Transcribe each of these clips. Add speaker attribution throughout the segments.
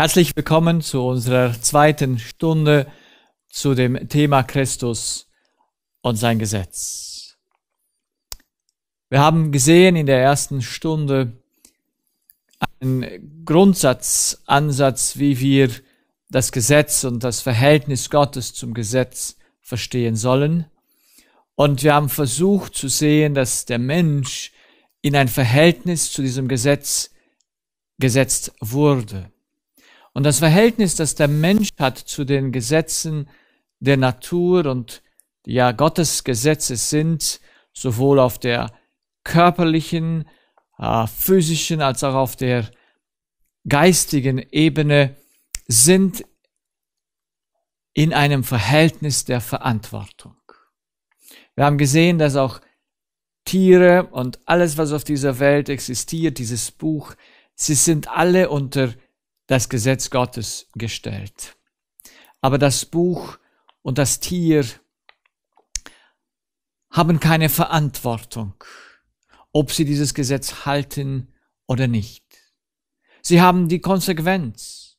Speaker 1: Herzlich willkommen zu unserer zweiten Stunde zu dem Thema Christus und sein Gesetz. Wir haben gesehen in der ersten Stunde einen Grundsatzansatz, wie wir das Gesetz und das Verhältnis Gottes zum Gesetz verstehen sollen. Und wir haben versucht zu sehen, dass der Mensch in ein Verhältnis zu diesem Gesetz gesetzt wurde. Und das Verhältnis, das der Mensch hat zu den Gesetzen der Natur und ja Gottes Gesetze sind, sowohl auf der körperlichen, äh, physischen als auch auf der geistigen Ebene, sind in einem Verhältnis der Verantwortung. Wir haben gesehen, dass auch Tiere und alles, was auf dieser Welt existiert, dieses Buch, sie sind alle unter das Gesetz Gottes gestellt. Aber das Buch und das Tier haben keine Verantwortung, ob sie dieses Gesetz halten oder nicht. Sie haben die Konsequenz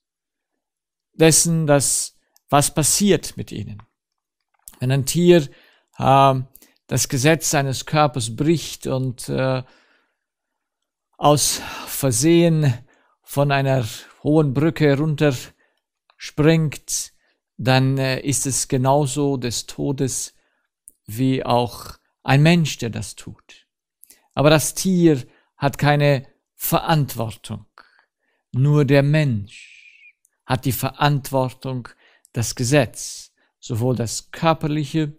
Speaker 1: dessen, dass was passiert mit ihnen. Wenn ein Tier äh, das Gesetz seines Körpers bricht und äh, aus Versehen von einer hohen Brücke runterspringt, dann äh, ist es genauso des Todes wie auch ein Mensch, der das tut. Aber das Tier hat keine Verantwortung. Nur der Mensch hat die Verantwortung, das Gesetz, sowohl das körperliche,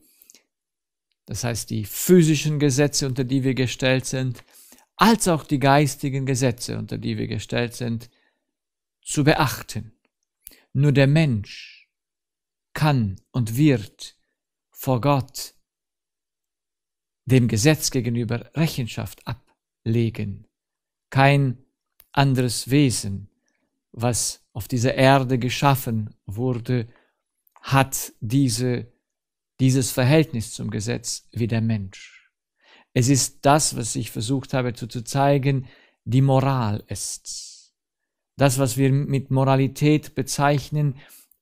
Speaker 1: das heißt die physischen Gesetze, unter die wir gestellt sind, als auch die geistigen Gesetze, unter die wir gestellt sind, zu beachten. Nur der Mensch kann und wird vor Gott dem Gesetz gegenüber Rechenschaft ablegen. Kein anderes Wesen, was auf dieser Erde geschaffen wurde, hat diese, dieses Verhältnis zum Gesetz wie der Mensch. Es ist das, was ich versucht habe zu, zu zeigen, die Moral ist's das, was wir mit Moralität bezeichnen,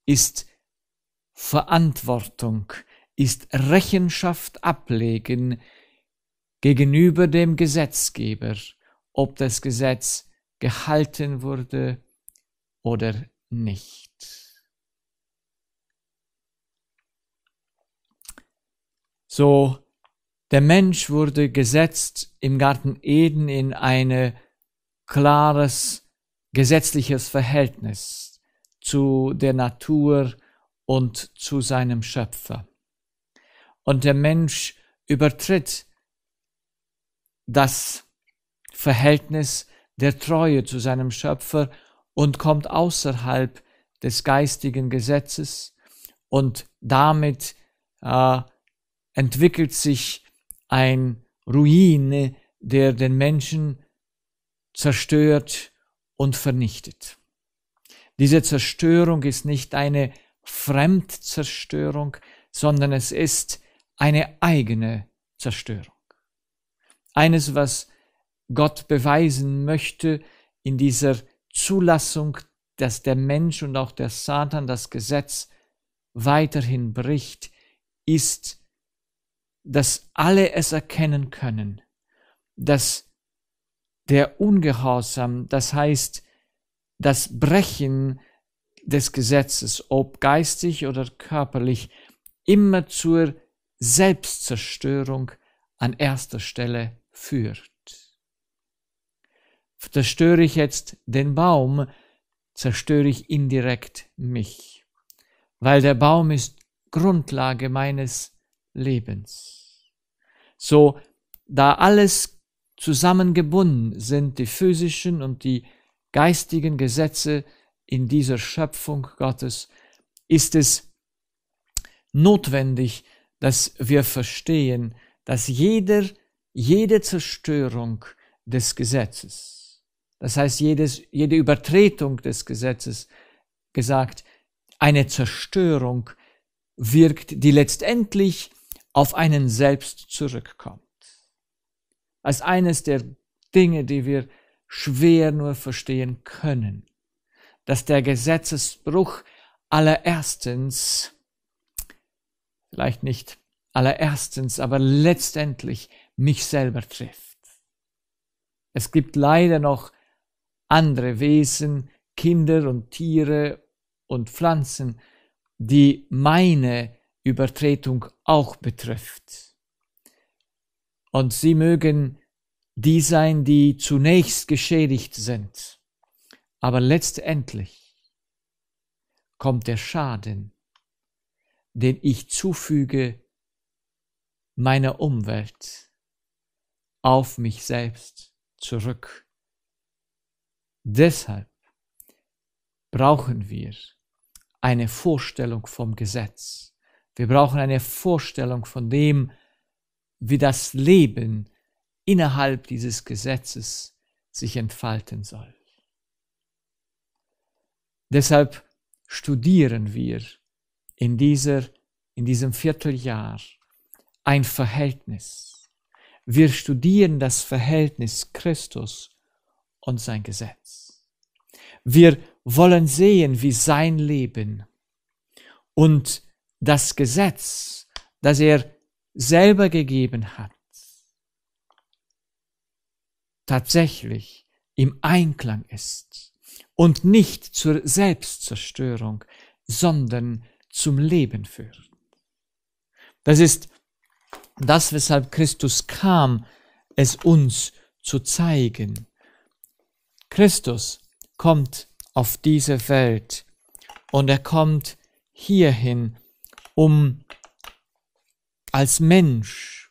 Speaker 1: ist Verantwortung, ist Rechenschaft ablegen gegenüber dem Gesetzgeber, ob das Gesetz gehalten wurde oder nicht. So, der Mensch wurde gesetzt im Garten Eden in ein klares gesetzliches Verhältnis zu der Natur und zu seinem Schöpfer. Und der Mensch übertritt das Verhältnis der Treue zu seinem Schöpfer und kommt außerhalb des geistigen Gesetzes und damit äh, entwickelt sich ein Ruin, der den Menschen zerstört, und vernichtet. Diese Zerstörung ist nicht eine Fremdzerstörung, sondern es ist eine eigene Zerstörung. Eines, was Gott beweisen möchte in dieser Zulassung, dass der Mensch und auch der Satan das Gesetz weiterhin bricht, ist, dass alle es erkennen können, dass der Ungehorsam, das heißt das Brechen des Gesetzes, ob geistig oder körperlich, immer zur Selbstzerstörung an erster Stelle führt. Zerstöre ich jetzt den Baum, zerstöre ich indirekt mich, weil der Baum ist Grundlage meines Lebens. So, da alles Zusammengebunden sind die physischen und die geistigen Gesetze in dieser Schöpfung Gottes, ist es notwendig, dass wir verstehen, dass jeder, jede Zerstörung des Gesetzes, das heißt jedes, jede Übertretung des Gesetzes, gesagt, eine Zerstörung wirkt, die letztendlich auf einen selbst zurückkommt als eines der Dinge, die wir schwer nur verstehen können, dass der Gesetzesbruch allererstens, vielleicht nicht allererstens, aber letztendlich mich selber trifft. Es gibt leider noch andere Wesen, Kinder und Tiere und Pflanzen, die meine Übertretung auch betrifft. Und sie mögen die sein, die zunächst geschädigt sind. Aber letztendlich kommt der Schaden, den ich zufüge meiner Umwelt, auf mich selbst zurück. Deshalb brauchen wir eine Vorstellung vom Gesetz. Wir brauchen eine Vorstellung von dem, wie das Leben innerhalb dieses Gesetzes sich entfalten soll. Deshalb studieren wir in, dieser, in diesem Vierteljahr ein Verhältnis. Wir studieren das Verhältnis Christus und sein Gesetz. Wir wollen sehen, wie sein Leben und das Gesetz, das er selber gegeben hat, tatsächlich im Einklang ist und nicht zur Selbstzerstörung, sondern zum Leben führt. Das ist das, weshalb Christus kam, es uns zu zeigen. Christus kommt auf diese Welt und er kommt hierhin, um als Mensch.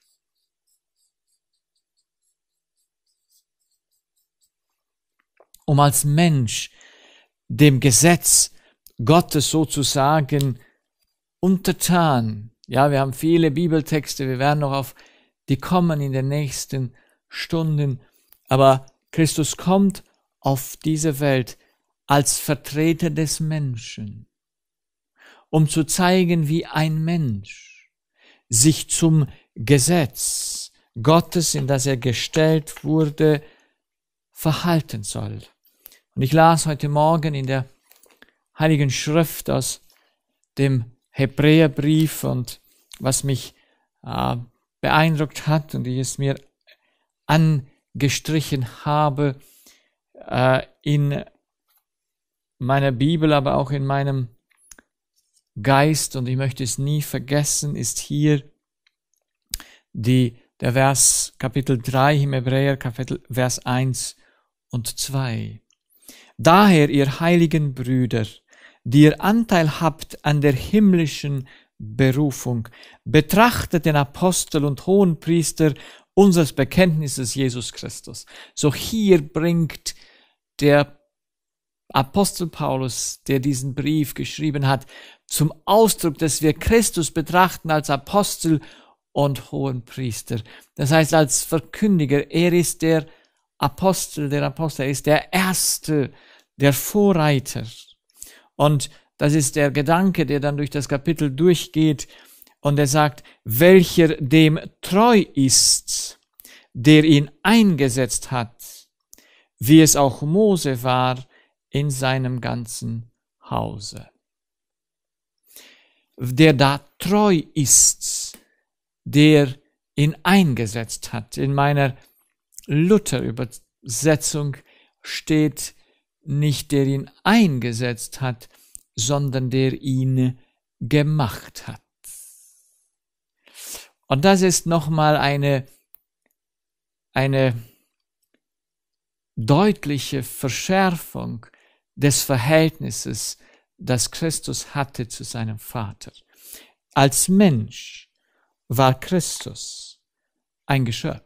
Speaker 1: Um als Mensch dem Gesetz Gottes sozusagen untertan. Ja, wir haben viele Bibeltexte, wir werden noch auf die kommen in den nächsten Stunden. Aber Christus kommt auf diese Welt als Vertreter des Menschen, um zu zeigen, wie ein Mensch sich zum Gesetz Gottes, in das er gestellt wurde, verhalten soll. Und ich las heute Morgen in der Heiligen Schrift aus dem Hebräerbrief und was mich äh, beeindruckt hat und ich es mir angestrichen habe äh, in meiner Bibel, aber auch in meinem Geist, und ich möchte es nie vergessen, ist hier die, der Vers Kapitel 3 im Hebräer, Kapitel Vers 1 und 2. Daher, ihr heiligen Brüder, die ihr Anteil habt an der himmlischen Berufung, betrachtet den Apostel und Hohenpriester unseres Bekenntnisses Jesus Christus. So hier bringt der Apostel Paulus, der diesen Brief geschrieben hat, zum Ausdruck, dass wir Christus betrachten als Apostel und hohen Priester. Das heißt, als Verkündiger. Er ist der Apostel, der Apostel. ist der Erste, der Vorreiter. Und das ist der Gedanke, der dann durch das Kapitel durchgeht. Und er sagt, welcher dem treu ist, der ihn eingesetzt hat, wie es auch Mose war in seinem ganzen Hause der da treu ist, der ihn eingesetzt hat. In meiner Luther-Übersetzung steht nicht der ihn eingesetzt hat, sondern der ihn gemacht hat. Und das ist nochmal eine, eine deutliche Verschärfung des Verhältnisses das Christus hatte zu seinem Vater. Als Mensch war Christus ein Geschöpf.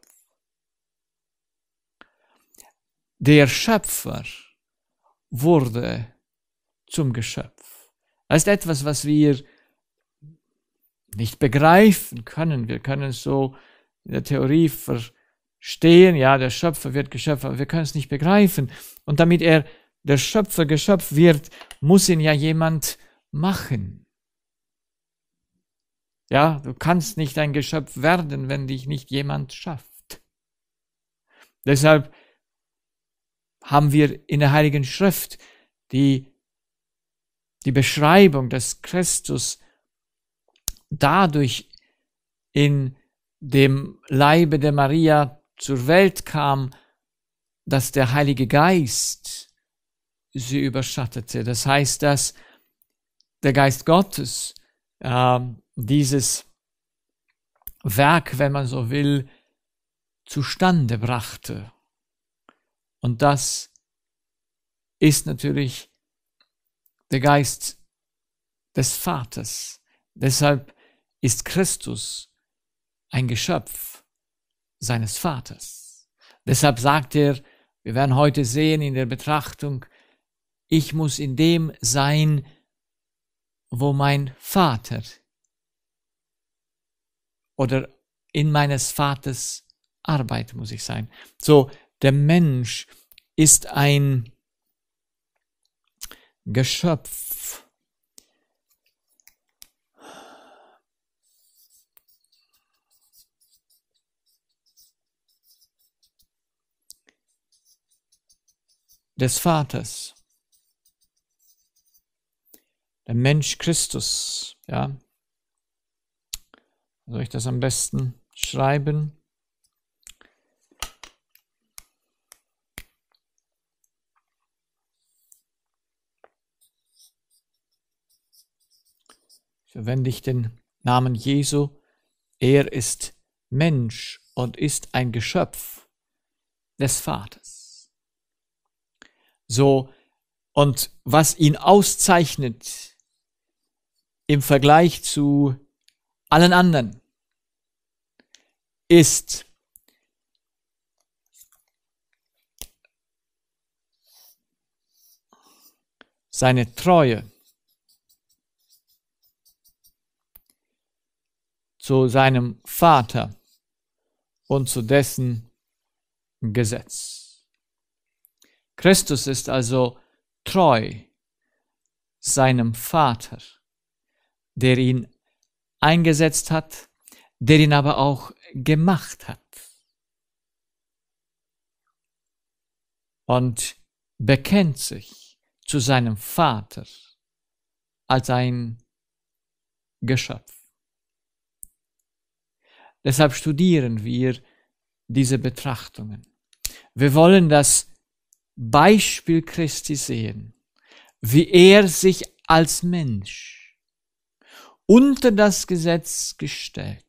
Speaker 1: Der Schöpfer wurde zum Geschöpf. Das ist etwas, was wir nicht begreifen können. Wir können es so in der Theorie verstehen, ja, der Schöpfer wird Geschöpfer, aber wir können es nicht begreifen. Und damit er der Schöpfer geschöpft wird, muss ihn ja jemand machen. Ja, du kannst nicht ein Geschöpf werden, wenn dich nicht jemand schafft. Deshalb haben wir in der Heiligen Schrift die, die Beschreibung, dass Christus dadurch in dem Leibe der Maria zur Welt kam, dass der Heilige Geist sie überschattete. Das heißt, dass der Geist Gottes äh, dieses Werk, wenn man so will, zustande brachte. Und das ist natürlich der Geist des Vaters. Deshalb ist Christus ein Geschöpf seines Vaters. Deshalb sagt er, wir werden heute sehen in der Betrachtung ich muss in dem sein, wo mein Vater oder in meines Vaters Arbeit muss ich sein. So, der Mensch ist ein Geschöpf. des Vaters der Mensch Christus, ja. Soll ich das am besten schreiben? Verwende ich den Namen Jesu. Er ist Mensch und ist ein Geschöpf des Vaters. So, und was ihn auszeichnet, im Vergleich zu allen anderen ist seine Treue zu seinem Vater und zu dessen Gesetz. Christus ist also treu seinem Vater der ihn eingesetzt hat, der ihn aber auch gemacht hat. Und bekennt sich zu seinem Vater als ein Geschöpf. Deshalb studieren wir diese Betrachtungen. Wir wollen das Beispiel Christi sehen, wie er sich als Mensch unter das Gesetz gestellt.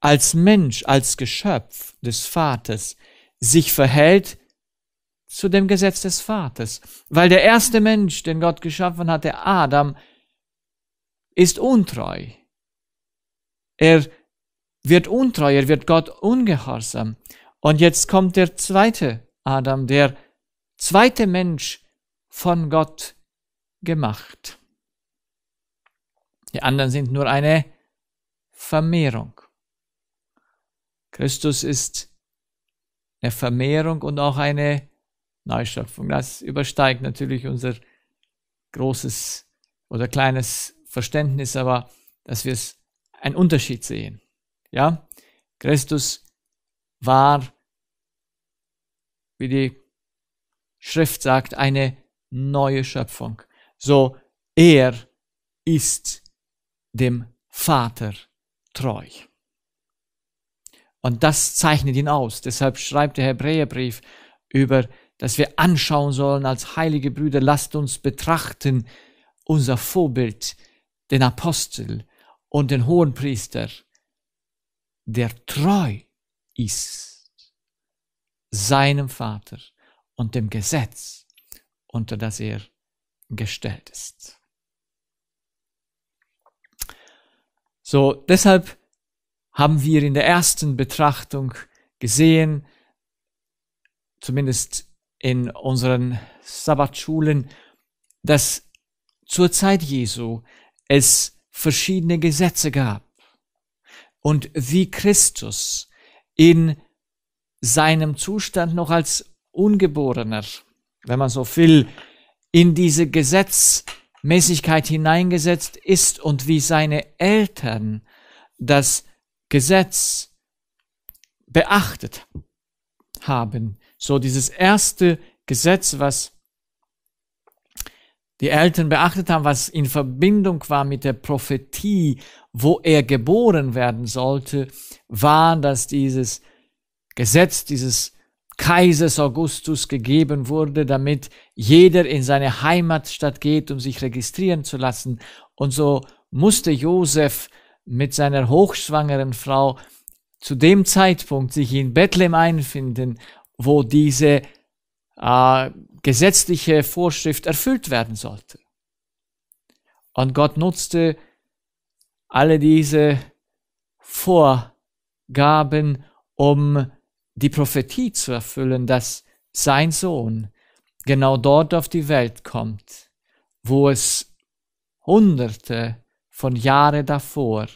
Speaker 1: Als Mensch, als Geschöpf des Vaters sich verhält zu dem Gesetz des Vaters, weil der erste Mensch, den Gott geschaffen hat, der Adam, ist untreu. Er wird untreu, er wird Gott ungehorsam. Und jetzt kommt der zweite Adam, der zweite Mensch von Gott gemacht. Die anderen sind nur eine Vermehrung. Christus ist eine Vermehrung und auch eine Neuschöpfung. Das übersteigt natürlich unser großes oder kleines Verständnis, aber dass wir es einen Unterschied sehen. Ja, Christus war, wie die Schrift sagt, eine neue Schöpfung. So, er ist die dem Vater treu. Und das zeichnet ihn aus. Deshalb schreibt der Hebräerbrief über, dass wir anschauen sollen als heilige Brüder, lasst uns betrachten unser Vorbild, den Apostel und den Hohenpriester, der treu ist seinem Vater und dem Gesetz, unter das er gestellt ist. So, deshalb haben wir in der ersten Betrachtung gesehen, zumindest in unseren Sabbatschulen, dass zur Zeit Jesu es verschiedene Gesetze gab und wie Christus in seinem Zustand noch als Ungeborener, wenn man so will, in diese Gesetz Mäßigkeit hineingesetzt ist und wie seine Eltern das Gesetz beachtet haben. So dieses erste Gesetz, was die Eltern beachtet haben, was in Verbindung war mit der Prophetie, wo er geboren werden sollte, war, dass dieses Gesetz, dieses Kaisers Augustus gegeben wurde, damit jeder in seine Heimatstadt geht, um sich registrieren zu lassen. Und so musste Josef mit seiner hochschwangeren Frau zu dem Zeitpunkt sich in Bethlehem einfinden, wo diese äh, gesetzliche Vorschrift erfüllt werden sollte. Und Gott nutzte alle diese Vorgaben, um die Prophetie zu erfüllen, dass sein Sohn genau dort auf die Welt kommt, wo es hunderte von Jahren davor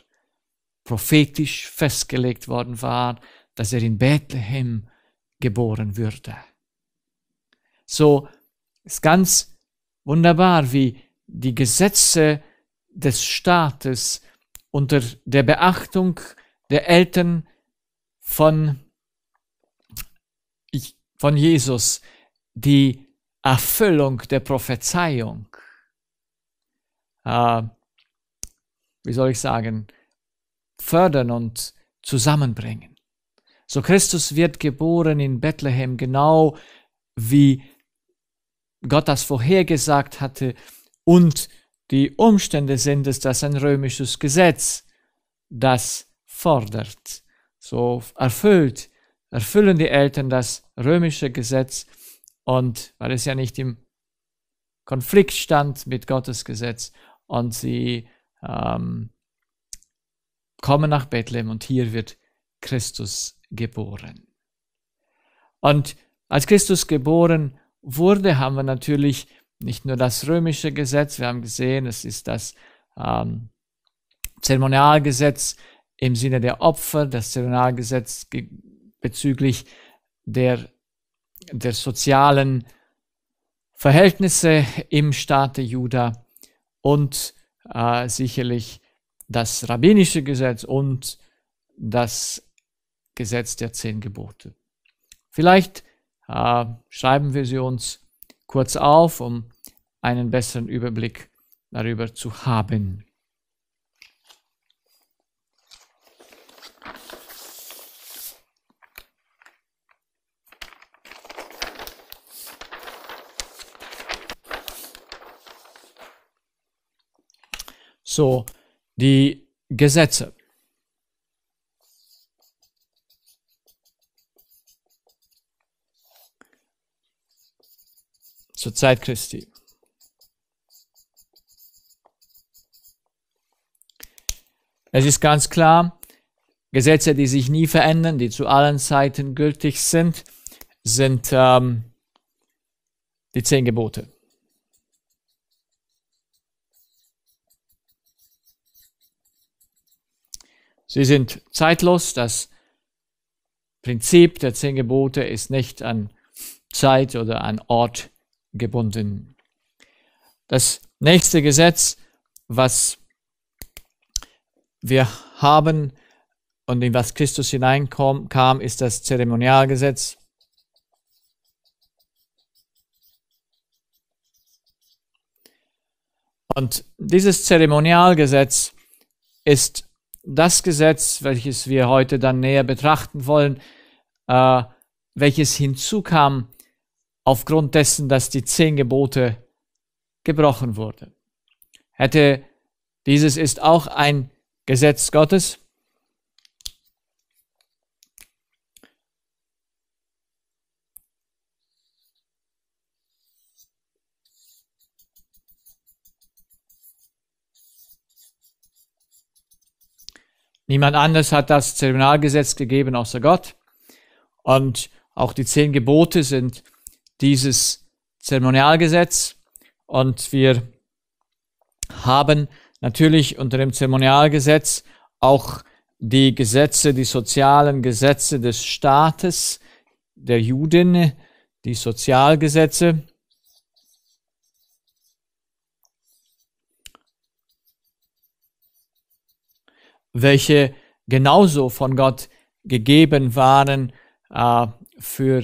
Speaker 1: prophetisch festgelegt worden war, dass er in Bethlehem geboren würde. So ist ganz wunderbar, wie die Gesetze des Staates unter der Beachtung der Eltern von von Jesus die Erfüllung der Prophezeiung. Äh, wie soll ich sagen, fördern und zusammenbringen. So Christus wird geboren in Bethlehem, genau wie Gott das vorhergesagt hatte und die Umstände sind es, dass ein römisches Gesetz das fordert. So erfüllt erfüllen die Eltern das römische Gesetz und weil es ja nicht im Konflikt stand mit Gottes Gesetz und sie ähm, kommen nach Bethlehem und hier wird Christus geboren. Und als Christus geboren wurde, haben wir natürlich nicht nur das römische Gesetz, wir haben gesehen, es ist das ähm, Zeremonialgesetz im Sinne der Opfer, das Zeremonialgesetz bezüglich der, der sozialen Verhältnisse im Staate Juda und äh, sicherlich das rabbinische Gesetz und das Gesetz der zehn Gebote. Vielleicht äh, schreiben wir sie uns kurz auf, um einen besseren Überblick darüber zu haben. so die Gesetze. Zur Zeit Christi. Es ist ganz klar, Gesetze, die sich nie verändern, die zu allen Zeiten gültig sind, sind ähm, die zehn Gebote. Sie sind zeitlos. Das Prinzip der zehn Gebote ist nicht an Zeit oder an Ort gebunden. Das nächste Gesetz, was wir haben und in was Christus hineinkam, ist das Zeremonialgesetz. Und dieses Zeremonialgesetz ist das Gesetz, welches wir heute dann näher betrachten wollen, äh, welches hinzukam aufgrund dessen, dass die zehn Gebote gebrochen wurden. Hätte dieses ist auch ein Gesetz Gottes, Niemand anders hat das Zeremonialgesetz gegeben außer Gott. Und auch die zehn Gebote sind dieses Zeremonialgesetz. Und wir haben natürlich unter dem Zeremonialgesetz auch die Gesetze, die sozialen Gesetze des Staates, der Juden, die Sozialgesetze. welche genauso von Gott gegeben waren äh, für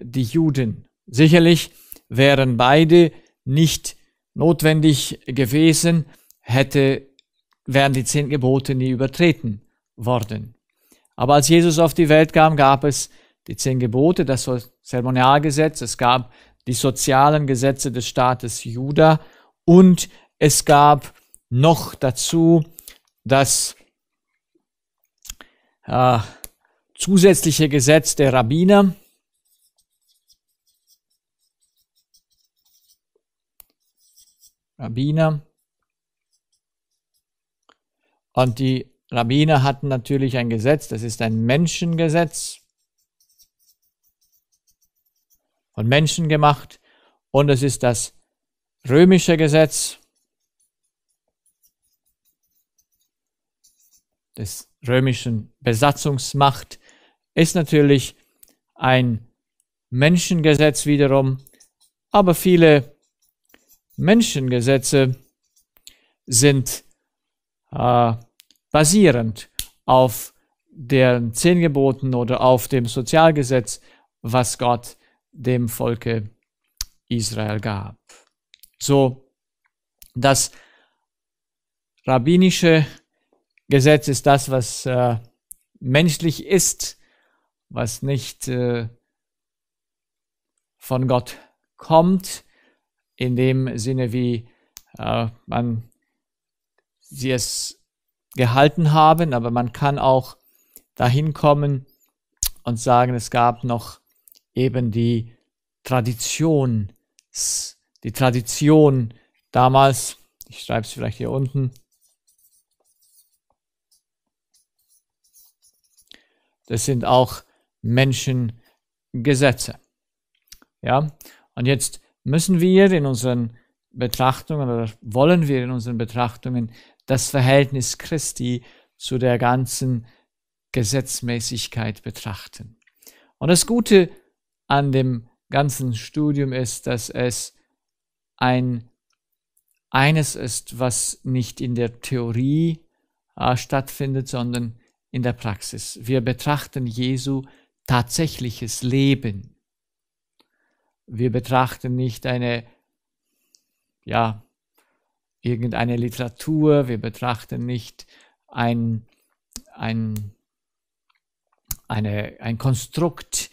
Speaker 1: die Juden. Sicherlich wären beide nicht notwendig gewesen, hätte, wären die zehn Gebote nie übertreten worden. Aber als Jesus auf die Welt kam, gab es die zehn Gebote, das Zeremonialgesetz, es gab die sozialen Gesetze des Staates Juda und es gab noch dazu das äh, zusätzliche Gesetz der Rabbiner. Rabbiner. Und die Rabbiner hatten natürlich ein Gesetz, das ist ein Menschengesetz, von Menschen gemacht. Und es ist das römische Gesetz, das römischen Besatzungsmacht ist natürlich ein Menschengesetz wiederum, aber viele Menschengesetze sind äh, basierend auf den zehn Geboten oder auf dem Sozialgesetz, was Gott dem Volke Israel gab. So, das rabbinische Gesetz ist das, was äh, menschlich ist, was nicht äh, von Gott kommt, in dem Sinne, wie äh, man sie es gehalten haben, aber man kann auch dahin kommen und sagen, es gab noch eben die Tradition, die Tradition damals, ich schreibe es vielleicht hier unten, Das sind auch Menschengesetze. Ja, und jetzt müssen wir in unseren Betrachtungen oder wollen wir in unseren Betrachtungen das Verhältnis Christi zu der ganzen Gesetzmäßigkeit betrachten. Und das Gute an dem ganzen Studium ist, dass es ein eines ist, was nicht in der Theorie äh, stattfindet, sondern in der Praxis. Wir betrachten Jesu tatsächliches Leben. Wir betrachten nicht eine, ja, irgendeine Literatur, wir betrachten nicht ein, ein, eine, ein Konstrukt,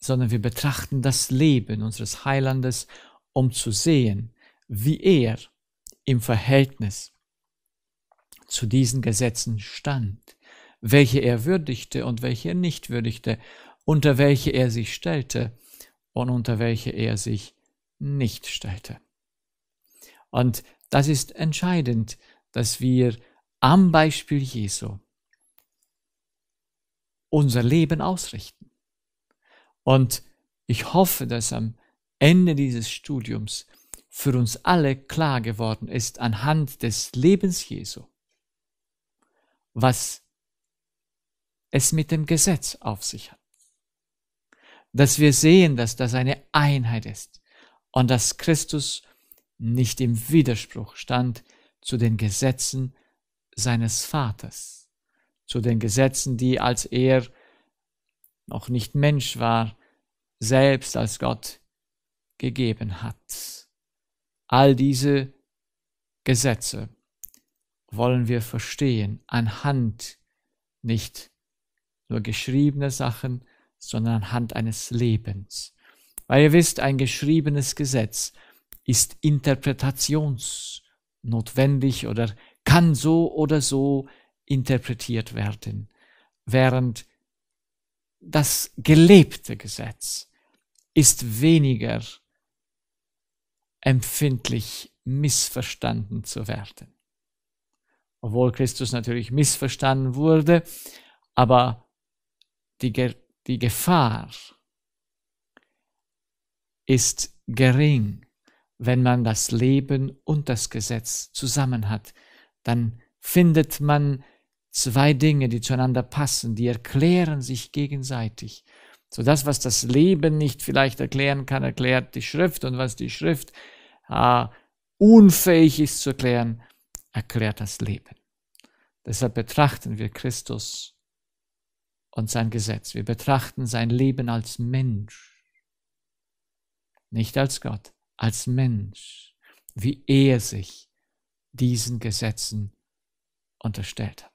Speaker 1: sondern wir betrachten das Leben unseres Heilandes, um zu sehen, wie er im Verhältnis zu diesen Gesetzen stand welche er würdigte und welche er nicht würdigte, unter welche er sich stellte und unter welche er sich nicht stellte. Und das ist entscheidend, dass wir am Beispiel Jesu unser Leben ausrichten. Und ich hoffe, dass am Ende dieses Studiums für uns alle klar geworden ist anhand des Lebens Jesu, was es mit dem Gesetz auf sich hat. Dass wir sehen, dass das eine Einheit ist und dass Christus nicht im Widerspruch stand zu den Gesetzen seines Vaters, zu den Gesetzen, die als er noch nicht Mensch war, selbst als Gott gegeben hat. All diese Gesetze wollen wir verstehen anhand nicht nur geschriebene Sachen, sondern anhand eines Lebens. Weil ihr wisst, ein geschriebenes Gesetz ist interpretationsnotwendig oder kann so oder so interpretiert werden, während das gelebte Gesetz ist weniger empfindlich missverstanden zu werden. Obwohl Christus natürlich missverstanden wurde, aber die, Ge die Gefahr ist gering, wenn man das Leben und das Gesetz zusammen hat. Dann findet man zwei Dinge, die zueinander passen, die erklären sich gegenseitig. So das, was das Leben nicht vielleicht erklären kann, erklärt die Schrift und was die Schrift äh, unfähig ist zu erklären, erklärt das Leben. Deshalb betrachten wir Christus und sein Gesetz. Wir betrachten sein Leben als Mensch, nicht als Gott, als Mensch, wie er sich diesen Gesetzen unterstellt hat.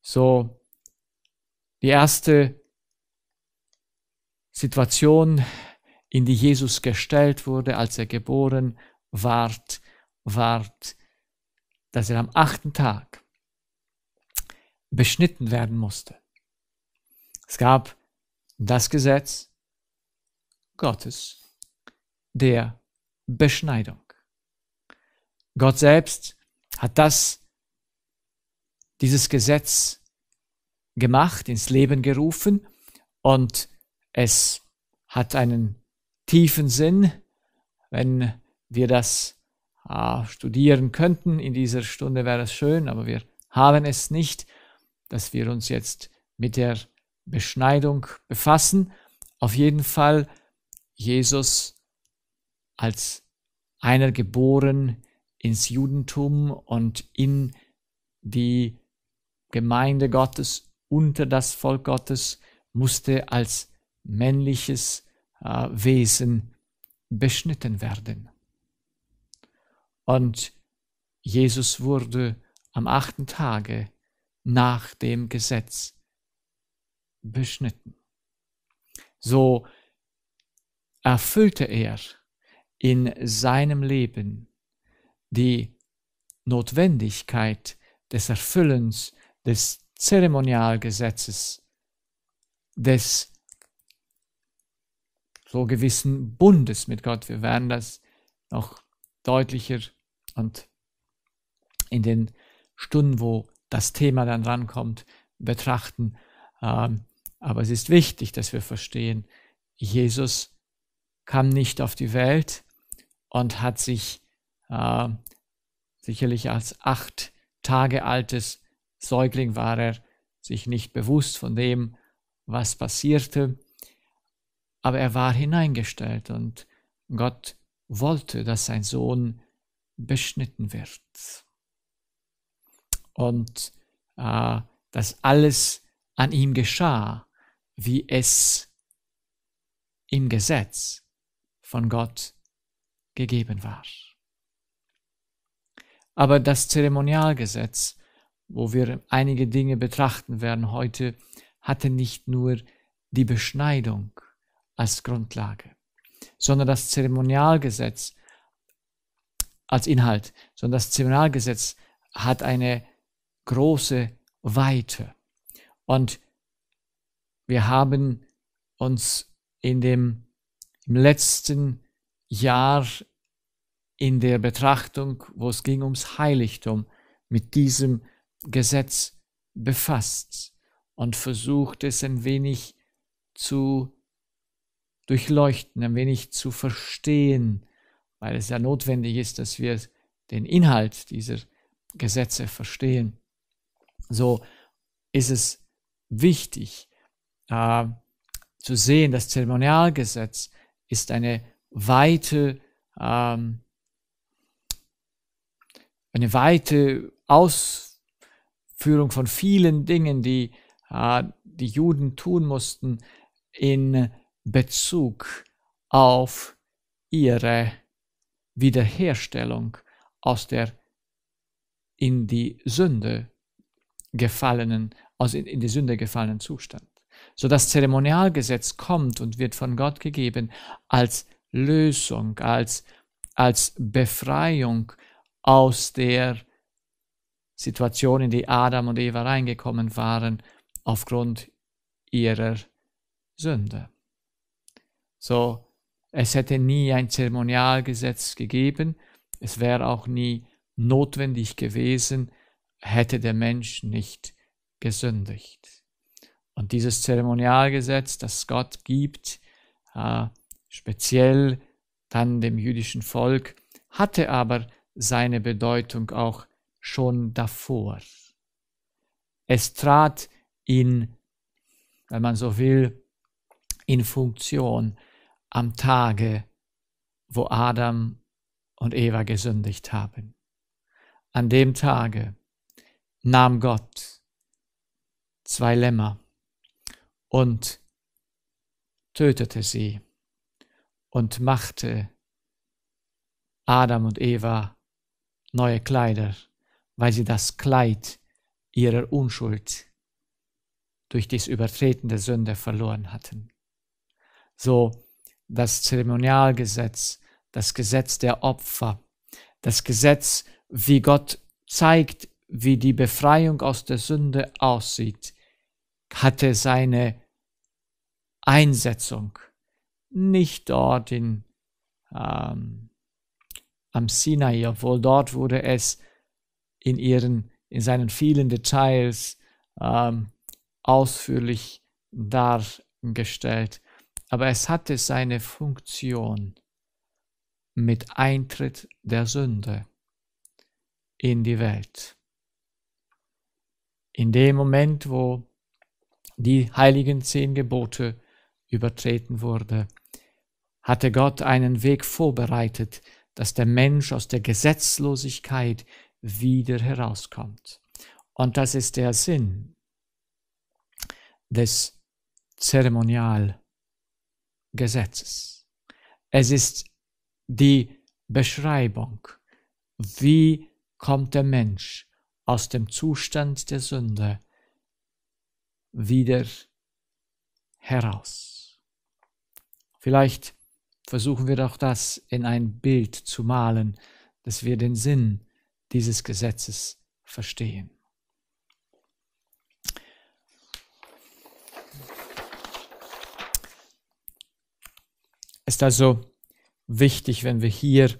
Speaker 1: So, die erste Situation, in die Jesus gestellt wurde, als er geboren ward, ward, dass er am achten Tag beschnitten werden musste. Es gab das Gesetz Gottes der Beschneidung. Gott selbst hat das, dieses Gesetz gemacht, ins Leben gerufen und es hat einen tiefen Sinn, wenn wir das äh, studieren könnten. In dieser Stunde wäre es schön, aber wir haben es nicht dass wir uns jetzt mit der Beschneidung befassen. Auf jeden Fall Jesus als einer geboren ins Judentum und in die Gemeinde Gottes, unter das Volk Gottes, musste als männliches äh, Wesen beschnitten werden. Und Jesus wurde am achten Tage nach dem Gesetz beschnitten. So erfüllte er in seinem Leben die Notwendigkeit des Erfüllens des Zeremonialgesetzes, des so gewissen Bundes mit Gott. Wir werden das noch deutlicher und in den Stunden, wo das Thema dann rankommt, betrachten. Ähm, aber es ist wichtig, dass wir verstehen, Jesus kam nicht auf die Welt und hat sich äh, sicherlich als acht Tage altes Säugling war er sich nicht bewusst von dem, was passierte, aber er war hineingestellt und Gott wollte, dass sein Sohn beschnitten wird und äh, dass alles an ihm geschah, wie es im Gesetz von Gott gegeben war. Aber das Zeremonialgesetz, wo wir einige Dinge betrachten werden heute, hatte nicht nur die Beschneidung als Grundlage, sondern das Zeremonialgesetz als Inhalt, sondern das Zeremonialgesetz hat eine große Weite. Und wir haben uns in dem im letzten Jahr in der Betrachtung, wo es ging ums Heiligtum, mit diesem Gesetz befasst und versucht es ein wenig zu durchleuchten, ein wenig zu verstehen, weil es ja notwendig ist, dass wir den Inhalt dieser Gesetze verstehen so ist es wichtig äh, zu sehen, das Zeremonialgesetz ist eine weite, ähm, eine weite Ausführung von vielen Dingen, die äh, die Juden tun mussten in Bezug auf ihre Wiederherstellung aus der in die Sünde gefallenen, aus, also in die Sünde gefallenen Zustand. So das Zeremonialgesetz kommt und wird von Gott gegeben als Lösung, als, als Befreiung aus der Situation, in die Adam und Eva reingekommen waren, aufgrund ihrer Sünde. So, es hätte nie ein Zeremonialgesetz gegeben, es wäre auch nie notwendig gewesen, hätte der Mensch nicht gesündigt. Und dieses Zeremonialgesetz, das Gott gibt, äh, speziell dann dem jüdischen Volk, hatte aber seine Bedeutung auch schon davor. Es trat in, wenn man so will, in Funktion am Tage, wo Adam und Eva gesündigt haben. An dem Tage, nahm Gott zwei Lämmer und tötete sie und machte Adam und Eva neue Kleider, weil sie das Kleid ihrer Unschuld durch dies Übertreten der Sünde verloren hatten. So das Zeremonialgesetz, das Gesetz der Opfer, das Gesetz, wie Gott zeigt, wie die Befreiung aus der Sünde aussieht, hatte seine Einsetzung nicht dort in, ähm, am Sinai, obwohl dort wurde es in, ihren, in seinen vielen Details ähm, ausführlich dargestellt, aber es hatte seine Funktion mit Eintritt der Sünde in die Welt. In dem Moment, wo die heiligen zehn Gebote übertreten wurde, hatte Gott einen Weg vorbereitet, dass der Mensch aus der Gesetzlosigkeit wieder herauskommt. Und das ist der Sinn des Zeremonialgesetzes. Es ist die Beschreibung, wie kommt der Mensch aus dem Zustand der Sünde wieder heraus. Vielleicht versuchen wir doch das in ein Bild zu malen, dass wir den Sinn dieses Gesetzes verstehen. Es ist also wichtig, wenn wir hier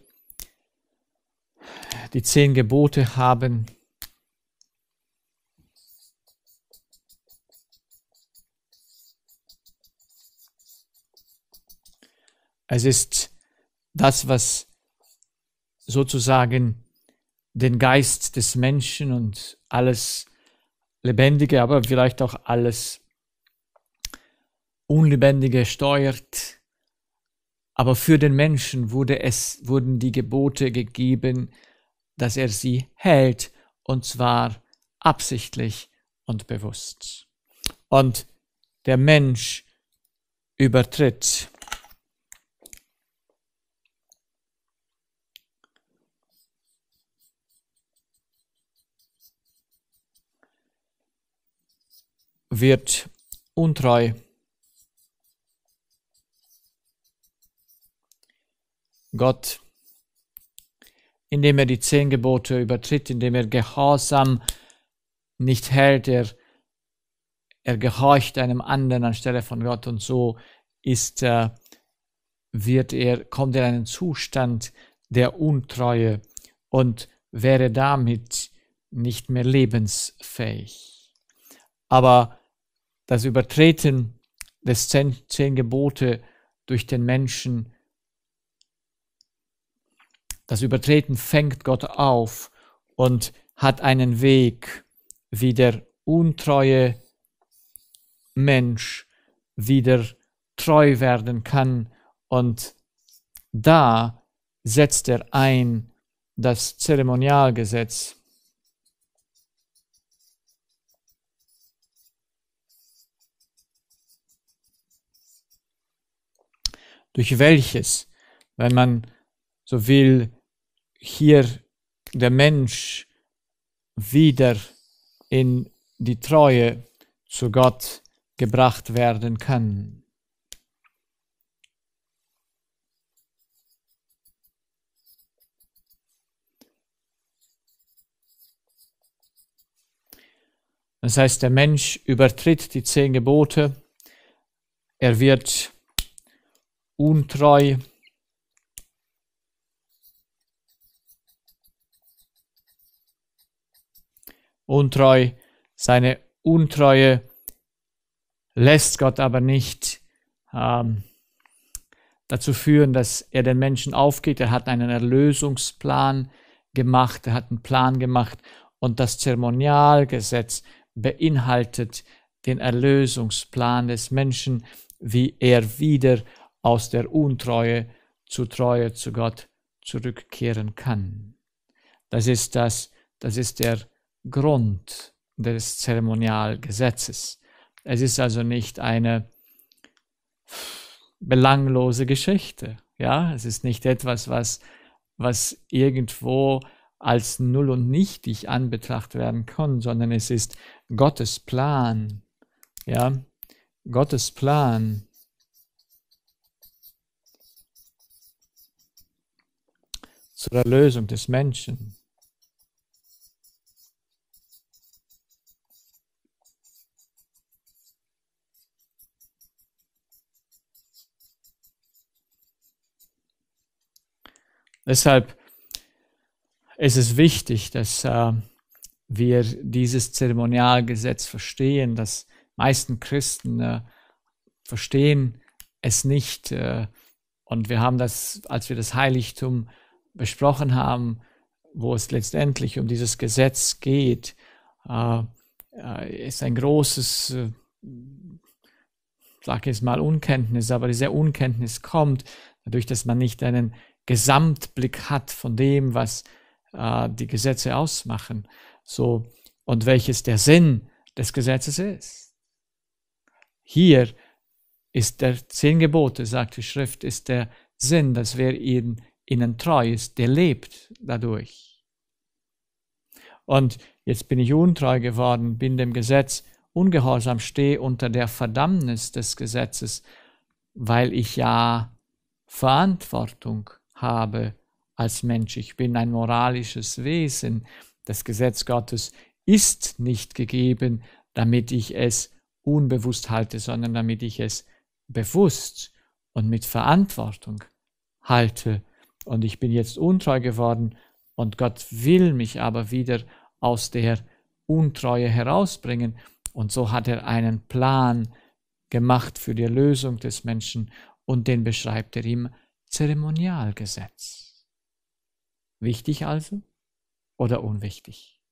Speaker 1: die zehn Gebote haben, Es ist das, was sozusagen den Geist des Menschen und alles Lebendige, aber vielleicht auch alles Unlebendige steuert. Aber für den Menschen wurde es, wurden die Gebote gegeben, dass er sie hält, und zwar absichtlich und bewusst. Und der Mensch übertritt wird untreu. Gott, indem er die zehn Gebote übertritt, indem er Gehorsam nicht hält, er, er gehorcht einem anderen anstelle von Gott und so ist, äh, wird er, kommt er in einen Zustand der Untreue und wäre damit nicht mehr lebensfähig. Aber das Übertreten des zehn, zehn Gebote durch den Menschen, das Übertreten fängt Gott auf und hat einen Weg, wie der untreue Mensch wieder treu werden kann. Und da setzt er ein das Zeremonialgesetz durch welches, wenn man so will, hier der Mensch wieder in die Treue zu Gott gebracht werden kann. Das heißt, der Mensch übertritt die zehn Gebote, er wird untreu untreu seine Untreue lässt Gott aber nicht ähm, dazu führen, dass er den Menschen aufgeht. Er hat einen Erlösungsplan gemacht, er hat einen Plan gemacht und das Zeremonialgesetz beinhaltet den Erlösungsplan des Menschen, wie er wieder aus der Untreue zur Treue zu Gott zurückkehren kann. Das ist das, das ist der Grund des Zeremonialgesetzes. Es ist also nicht eine belanglose Geschichte. Ja, es ist nicht etwas, was, was irgendwo als null und nichtig anbetracht werden kann, sondern es ist Gottes Plan. Ja, Gottes Plan zur Erlösung des Menschen. Deshalb ist es wichtig, dass äh, wir dieses Zeremonialgesetz verstehen, dass meisten Christen äh, verstehen es nicht. Äh, und wir haben das, als wir das Heiligtum besprochen haben, wo es letztendlich um dieses Gesetz geht, äh, äh, ist ein großes, äh, sage ich jetzt mal, Unkenntnis. Aber diese Unkenntnis kommt dadurch, dass man nicht einen Gesamtblick hat von dem, was die Gesetze ausmachen. So, und welches der Sinn des Gesetzes ist. Hier ist der zehn Gebote, sagt die Schrift, ist der Sinn, dass wir ihn ihnen treu ist, der lebt dadurch. Und jetzt bin ich untreu geworden, bin dem Gesetz ungehorsam, stehe unter der Verdammnis des Gesetzes, weil ich ja Verantwortung habe als Mensch. Ich bin ein moralisches Wesen. Das Gesetz Gottes ist nicht gegeben, damit ich es unbewusst halte, sondern damit ich es bewusst und mit Verantwortung halte und ich bin jetzt untreu geworden und Gott will mich aber wieder aus der Untreue herausbringen. Und so hat er einen Plan gemacht für die Erlösung des Menschen und den beschreibt er im Zeremonialgesetz. Wichtig also oder unwichtig?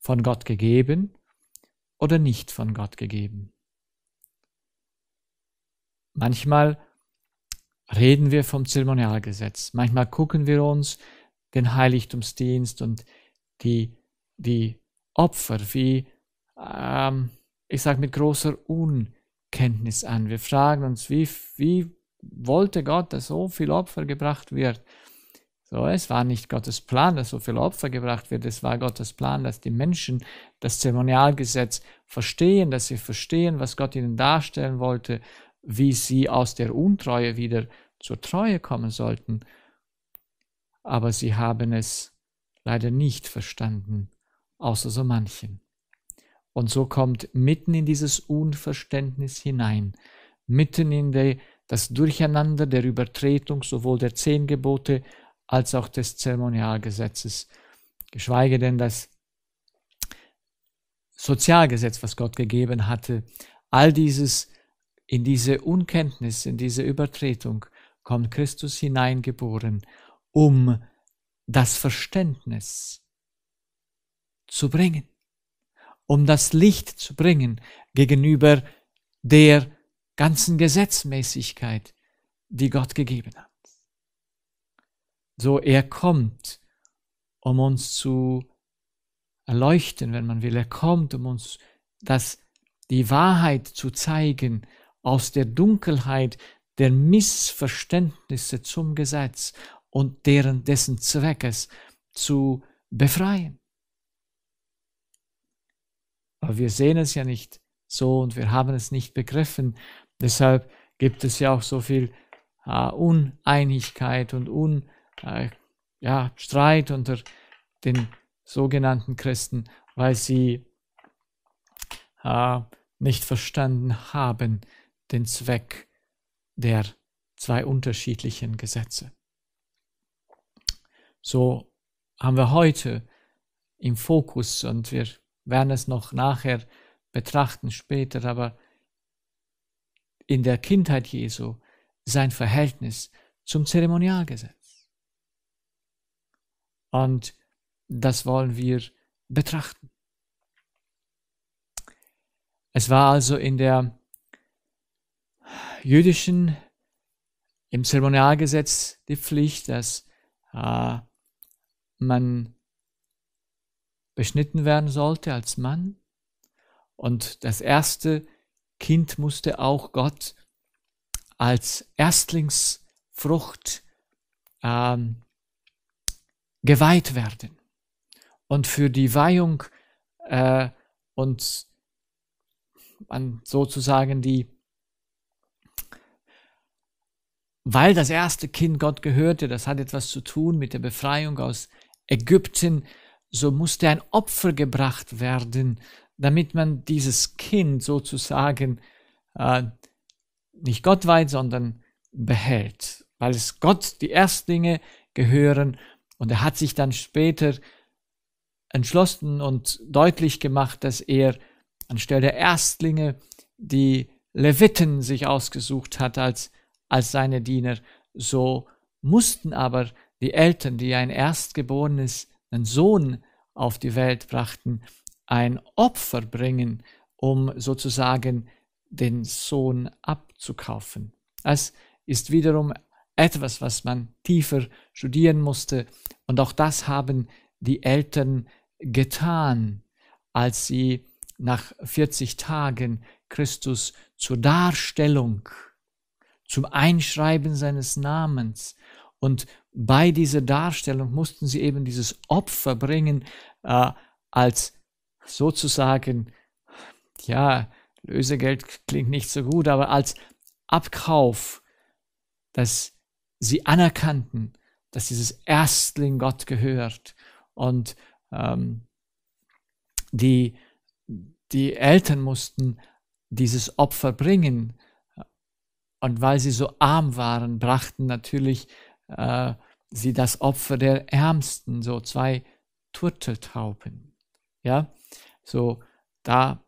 Speaker 1: Von Gott gegeben oder nicht von Gott gegeben? Manchmal reden wir vom Zeremonialgesetz. Manchmal gucken wir uns den Heiligtumsdienst und die, die Opfer wie, ähm, ich sage mit großer Unkenntnis an. Wir fragen uns, wie, wie wollte Gott, dass so viel Opfer gebracht wird? So, es war nicht Gottes Plan, dass so viel Opfer gebracht wird. Es war Gottes Plan, dass die Menschen das Zeremonialgesetz verstehen, dass sie verstehen, was Gott ihnen darstellen wollte, wie sie aus der Untreue wieder zur Treue kommen sollten, aber sie haben es leider nicht verstanden, außer so manchen. Und so kommt mitten in dieses Unverständnis hinein, mitten in die, das Durcheinander der Übertretung sowohl der zehn Gebote als auch des Zeremonialgesetzes, geschweige denn das Sozialgesetz, was Gott gegeben hatte. All dieses in diese Unkenntnis, in diese Übertretung kommt Christus hineingeboren, um das Verständnis zu bringen, um das Licht zu bringen gegenüber der ganzen Gesetzmäßigkeit, die Gott gegeben hat. So, er kommt, um uns zu erleuchten, wenn man will. Er kommt, um uns das, die Wahrheit zu zeigen aus der Dunkelheit der Missverständnisse zum Gesetz und deren dessen Zweckes zu befreien. Aber wir sehen es ja nicht so und wir haben es nicht begriffen. Deshalb gibt es ja auch so viel äh, Uneinigkeit und Un, äh, ja, Streit unter den sogenannten Christen, weil sie äh, nicht verstanden haben, den Zweck der zwei unterschiedlichen Gesetze. So haben wir heute im Fokus und wir werden es noch nachher betrachten später, aber in der Kindheit Jesu sein Verhältnis zum Zeremonialgesetz. Und das wollen wir betrachten. Es war also in der jüdischen, im Zeremonialgesetz die Pflicht, dass äh, man beschnitten werden sollte als Mann. Und das erste Kind musste auch Gott als Erstlingsfrucht ähm, geweiht werden. Und für die Weihung äh, und sozusagen die weil das erste Kind Gott gehörte, das hat etwas zu tun mit der Befreiung aus Ägypten, so musste ein Opfer gebracht werden, damit man dieses Kind sozusagen äh, nicht Gott weiht, sondern behält, weil es Gott die Erstlinge gehören und er hat sich dann später entschlossen und deutlich gemacht, dass er anstelle der Erstlinge die Leviten sich ausgesucht hat als als seine Diener, so mussten aber die Eltern, die ein erstgeborenes Sohn auf die Welt brachten, ein Opfer bringen, um sozusagen den Sohn abzukaufen. Das ist wiederum etwas, was man tiefer studieren musste, und auch das haben die Eltern getan, als sie nach 40 Tagen Christus zur Darstellung zum Einschreiben seines Namens. Und bei dieser Darstellung mussten sie eben dieses Opfer bringen äh, als sozusagen, ja, Lösegeld klingt nicht so gut, aber als Abkauf, dass sie anerkannten, dass dieses Erstling Gott gehört. Und ähm, die, die Eltern mussten dieses Opfer bringen, und weil sie so arm waren, brachten natürlich äh, sie das Opfer der Ärmsten, so zwei Turteltauben. Ja, so da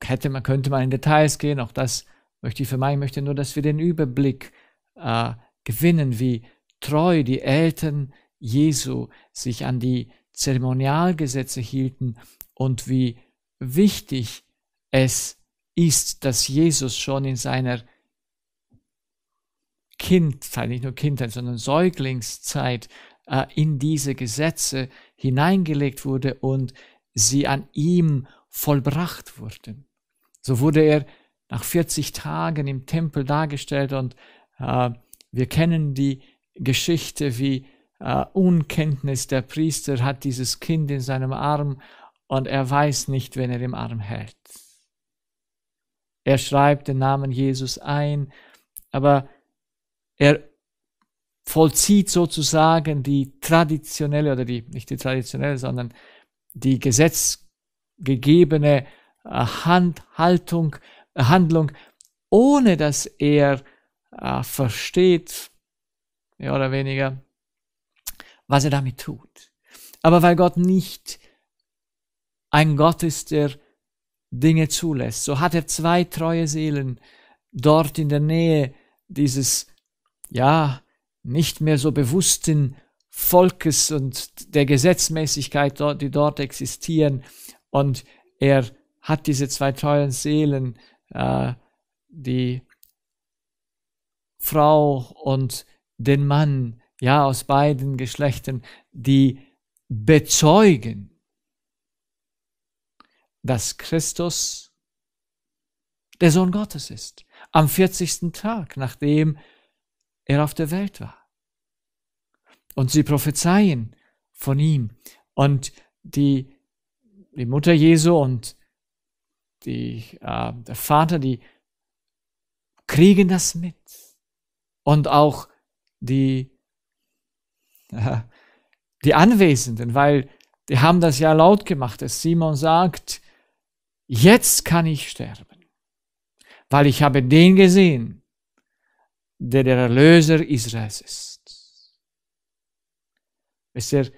Speaker 1: hätte man, könnte man in Details gehen, auch das möchte ich vermeiden, ich möchte nur, dass wir den Überblick äh, gewinnen, wie treu die Eltern Jesu sich an die Zeremonialgesetze hielten und wie wichtig es ist, dass Jesus schon in seiner Kindzeit, nicht nur Kindheit, sondern Säuglingszeit äh, in diese Gesetze hineingelegt wurde und sie an ihm vollbracht wurden. So wurde er nach 40 Tagen im Tempel dargestellt und äh, wir kennen die Geschichte, wie äh, Unkenntnis der Priester hat dieses Kind in seinem Arm und er weiß nicht, wen er im Arm hält. Er schreibt den Namen Jesus ein, aber er vollzieht sozusagen die traditionelle oder die, nicht die traditionelle, sondern die gesetzgegebene äh, Handhaltung, äh, Handlung, ohne dass er äh, versteht, mehr oder weniger, was er damit tut. Aber weil Gott nicht ein Gott ist, der Dinge zulässt, so hat er zwei treue Seelen dort in der Nähe dieses ja, nicht mehr so bewussten Volkes und der Gesetzmäßigkeit, die dort existieren. Und er hat diese zwei tollen Seelen, äh, die Frau und den Mann, ja, aus beiden Geschlechtern, die bezeugen, dass Christus der Sohn Gottes ist. Am 40. Tag, nachdem er auf der Welt war. Und sie prophezeien von ihm. Und die, die Mutter Jesu und die, äh, der Vater, die kriegen das mit. Und auch die, äh, die Anwesenden, weil die haben das ja laut gemacht, dass Simon sagt, jetzt kann ich sterben, weil ich habe den gesehen, der der Erlöser Israels ist. Ist er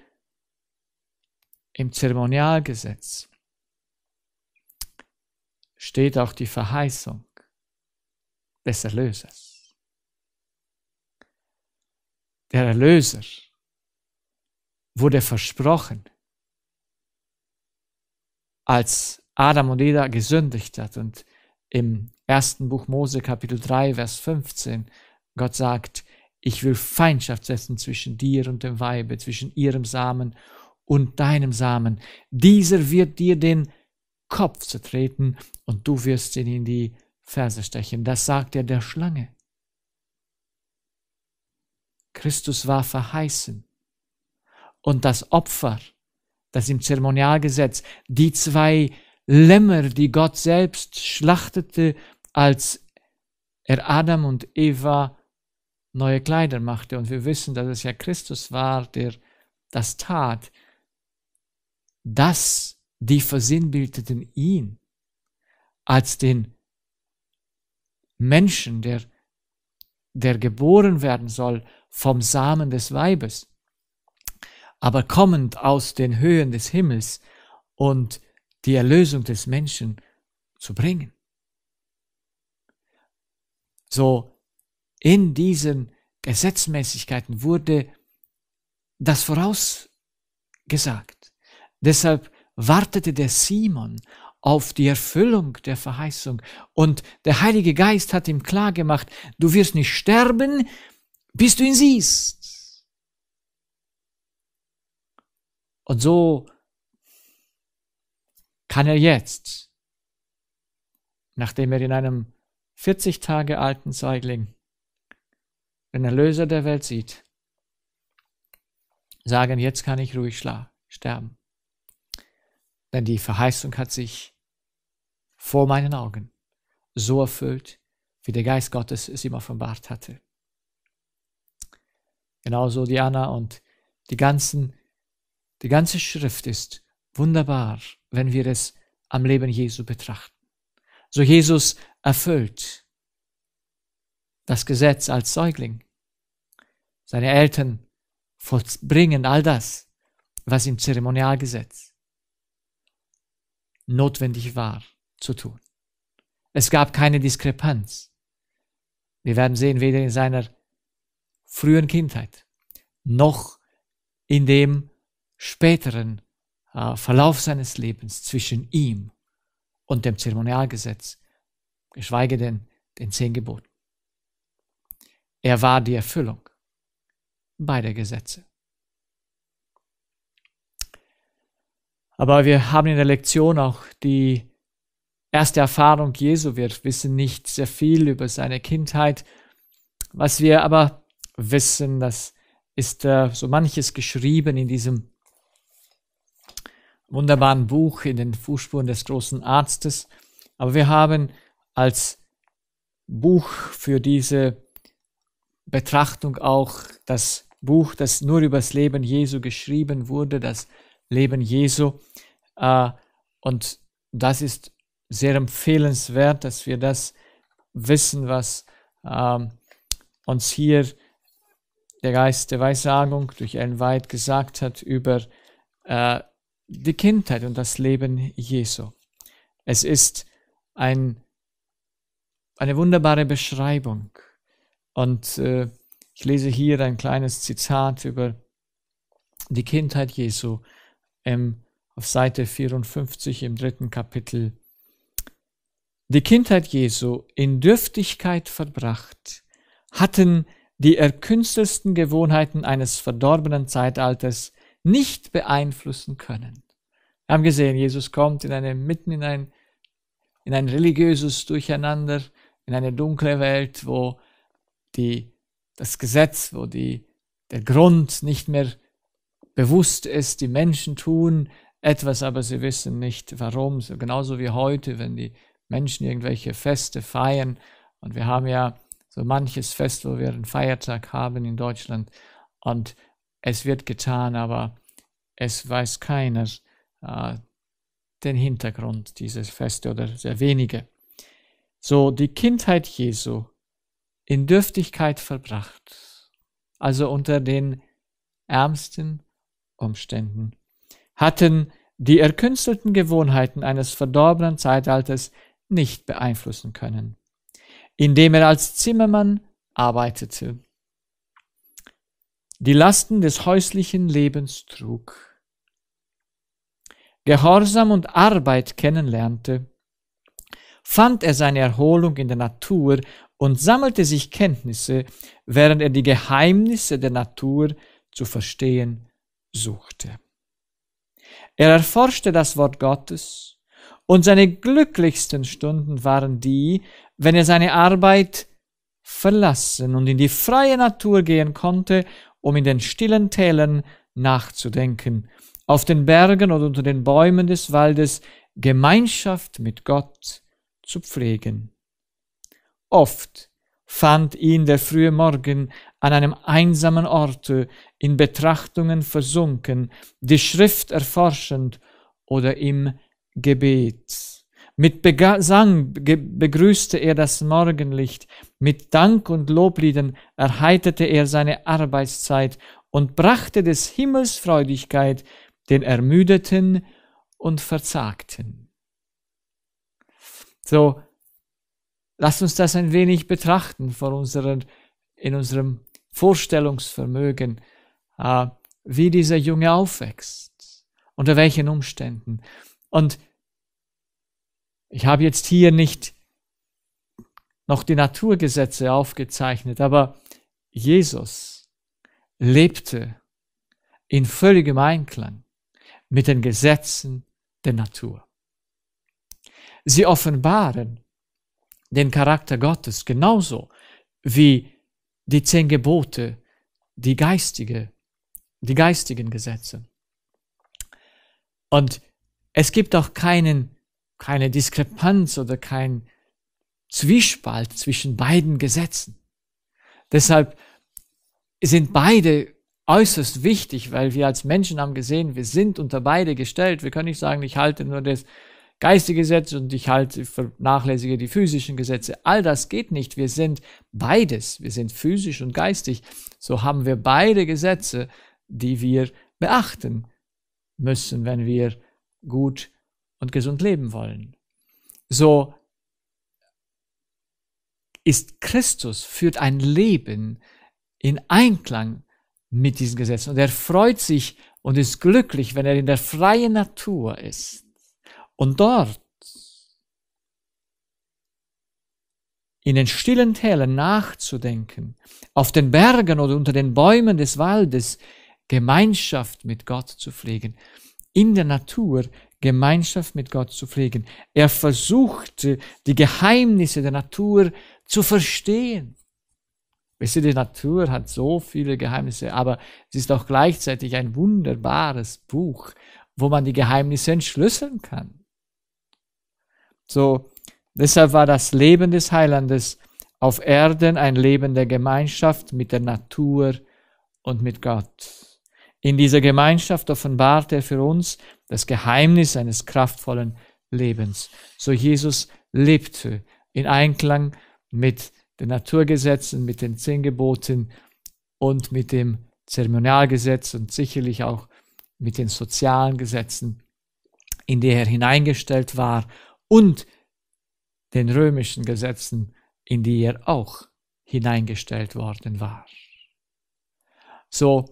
Speaker 1: im Zeremonialgesetz steht auch die Verheißung des Erlösers. Der Erlöser wurde versprochen, als Adam und Eva gesündigt hat und im ersten Buch Mose Kapitel 3 Vers 15 Gott sagt, ich will Feindschaft setzen zwischen dir und dem Weibe, zwischen ihrem Samen und deinem Samen. Dieser wird dir den Kopf zertreten und du wirst ihn in die Ferse stechen. Das sagt er der Schlange. Christus war verheißen. Und das Opfer, das im Zeremonialgesetz, die zwei Lämmer, die Gott selbst schlachtete, als er Adam und Eva neue Kleider machte. Und wir wissen, dass es ja Christus war, der das tat, dass die versinnbildeten ihn als den Menschen, der, der geboren werden soll vom Samen des Weibes, aber kommend aus den Höhen des Himmels und die Erlösung des Menschen zu bringen. So in diesen Gesetzmäßigkeiten wurde das vorausgesagt. Deshalb wartete der Simon auf die Erfüllung der Verheißung und der Heilige Geist hat ihm klar gemacht, du wirst nicht sterben, bis du ihn siehst. Und so kann er jetzt, nachdem er in einem 40 Tage alten Säugling den Erlöser der Welt sieht, sagen, jetzt kann ich ruhig sterben. Denn die Verheißung hat sich vor meinen Augen so erfüllt, wie der Geist Gottes es ihm offenbart hatte. Genauso Diana und die ganzen, die ganze Schrift ist wunderbar, wenn wir es am Leben Jesu betrachten. So Jesus erfüllt das Gesetz als Säugling. Seine Eltern vollbringen all das, was im Zeremonialgesetz notwendig war zu tun. Es gab keine Diskrepanz. Wir werden sehen, weder in seiner frühen Kindheit noch in dem späteren äh, Verlauf seines Lebens zwischen ihm und dem Zeremonialgesetz, geschweige denn den zehn Geboten. Er war die Erfüllung beider Gesetze. Aber wir haben in der Lektion auch die erste Erfahrung Jesu. Wir wissen nicht sehr viel über seine Kindheit. Was wir aber wissen, das ist äh, so manches geschrieben in diesem wunderbaren Buch in den Fußspuren des großen Arztes. Aber wir haben als Buch für diese Betrachtung auch das Buch, das nur über das Leben Jesu geschrieben wurde, das Leben Jesu. Äh, und das ist sehr empfehlenswert, dass wir das wissen, was ähm, uns hier der Geist der Weissagung durch Ellen White gesagt hat über äh, die Kindheit und das Leben Jesu. Es ist ein, eine wunderbare Beschreibung und äh, ich lese hier ein kleines Zitat über die Kindheit Jesu ähm, auf Seite 54 im dritten Kapitel. Die Kindheit Jesu in Dürftigkeit verbracht, hatten die erkünstelsten Gewohnheiten eines verdorbenen Zeitalters nicht beeinflussen können. Wir haben gesehen, Jesus kommt in eine, mitten in ein, in ein religiöses Durcheinander, in eine dunkle Welt, wo die, das Gesetz, wo die, der Grund nicht mehr bewusst ist, die Menschen tun etwas, aber sie wissen nicht warum. So genauso wie heute, wenn die Menschen irgendwelche Feste feiern. Und wir haben ja so manches Fest, wo wir einen Feiertag haben in Deutschland. Und es wird getan, aber es weiß keiner äh, den Hintergrund dieses Festes oder sehr wenige. So, die Kindheit Jesu in Dürftigkeit verbracht, also unter den ärmsten Umständen, hatten die erkünstelten Gewohnheiten eines verdorbenen Zeitalters nicht beeinflussen können, indem er als Zimmermann arbeitete, die Lasten des häuslichen Lebens trug, Gehorsam und Arbeit kennenlernte, fand er seine Erholung in der Natur und sammelte sich Kenntnisse, während er die Geheimnisse der Natur zu verstehen suchte. Er erforschte das Wort Gottes, und seine glücklichsten Stunden waren die, wenn er seine Arbeit verlassen und in die freie Natur gehen konnte, um in den stillen Tälern nachzudenken, auf den Bergen oder unter den Bäumen des Waldes Gemeinschaft mit Gott zu pflegen. Oft fand ihn der frühe Morgen an einem einsamen Orte in Betrachtungen versunken, die Schrift erforschend oder im Gebet. Mit Gesang begrüßte er das Morgenlicht, mit Dank und Lobliedern erheiterte er seine Arbeitszeit und brachte des Himmels Freudigkeit den Ermüdeten und Verzagten. So Lasst uns das ein wenig betrachten vor unseren, in unserem Vorstellungsvermögen, äh, wie dieser Junge aufwächst, unter welchen Umständen. Und ich habe jetzt hier nicht noch die Naturgesetze aufgezeichnet, aber Jesus lebte in völligem Einklang mit den Gesetzen der Natur. Sie offenbaren den Charakter Gottes genauso wie die zehn Gebote, die geistige, die geistigen Gesetze. Und es gibt auch keinen, keine Diskrepanz oder kein Zwiespalt zwischen beiden Gesetzen. Deshalb sind beide äußerst wichtig, weil wir als Menschen haben gesehen, wir sind unter beide gestellt. Wir können nicht sagen, ich halte nur das geistige Gesetze und ich halt vernachlässige die physischen Gesetze. All das geht nicht. Wir sind beides. Wir sind physisch und geistig. So haben wir beide Gesetze, die wir beachten müssen, wenn wir gut und gesund leben wollen. So ist Christus, führt ein Leben in Einklang mit diesen Gesetzen und er freut sich und ist glücklich, wenn er in der freien Natur ist. Und dort, in den stillen Tälern nachzudenken, auf den Bergen oder unter den Bäumen des Waldes Gemeinschaft mit Gott zu pflegen, in der Natur Gemeinschaft mit Gott zu pflegen. Er versuchte, die Geheimnisse der Natur zu verstehen. Wisst ihr, die Natur hat so viele Geheimnisse, aber sie ist auch gleichzeitig ein wunderbares Buch, wo man die Geheimnisse entschlüsseln kann. So, deshalb war das Leben des Heilandes auf Erden ein Leben der Gemeinschaft mit der Natur und mit Gott. In dieser Gemeinschaft offenbart er für uns das Geheimnis eines kraftvollen Lebens. So Jesus lebte in Einklang mit den Naturgesetzen, mit den zehn Geboten und mit dem Zeremonialgesetz und sicherlich auch mit den sozialen Gesetzen, in die er hineingestellt war und den römischen Gesetzen, in die er auch hineingestellt worden war. So,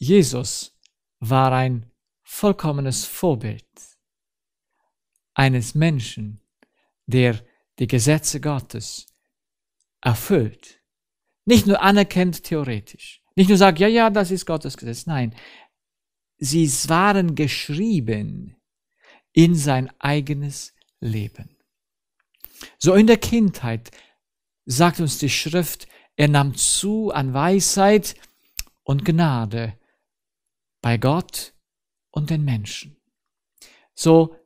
Speaker 1: Jesus war ein vollkommenes Vorbild eines Menschen, der die Gesetze Gottes erfüllt. Nicht nur anerkennt theoretisch, nicht nur sagt, ja, ja, das ist Gottes Gesetz, nein, sie waren geschrieben in sein eigenes Leben. So in der Kindheit sagt uns die Schrift, er nahm zu an Weisheit und Gnade bei Gott und den Menschen. So,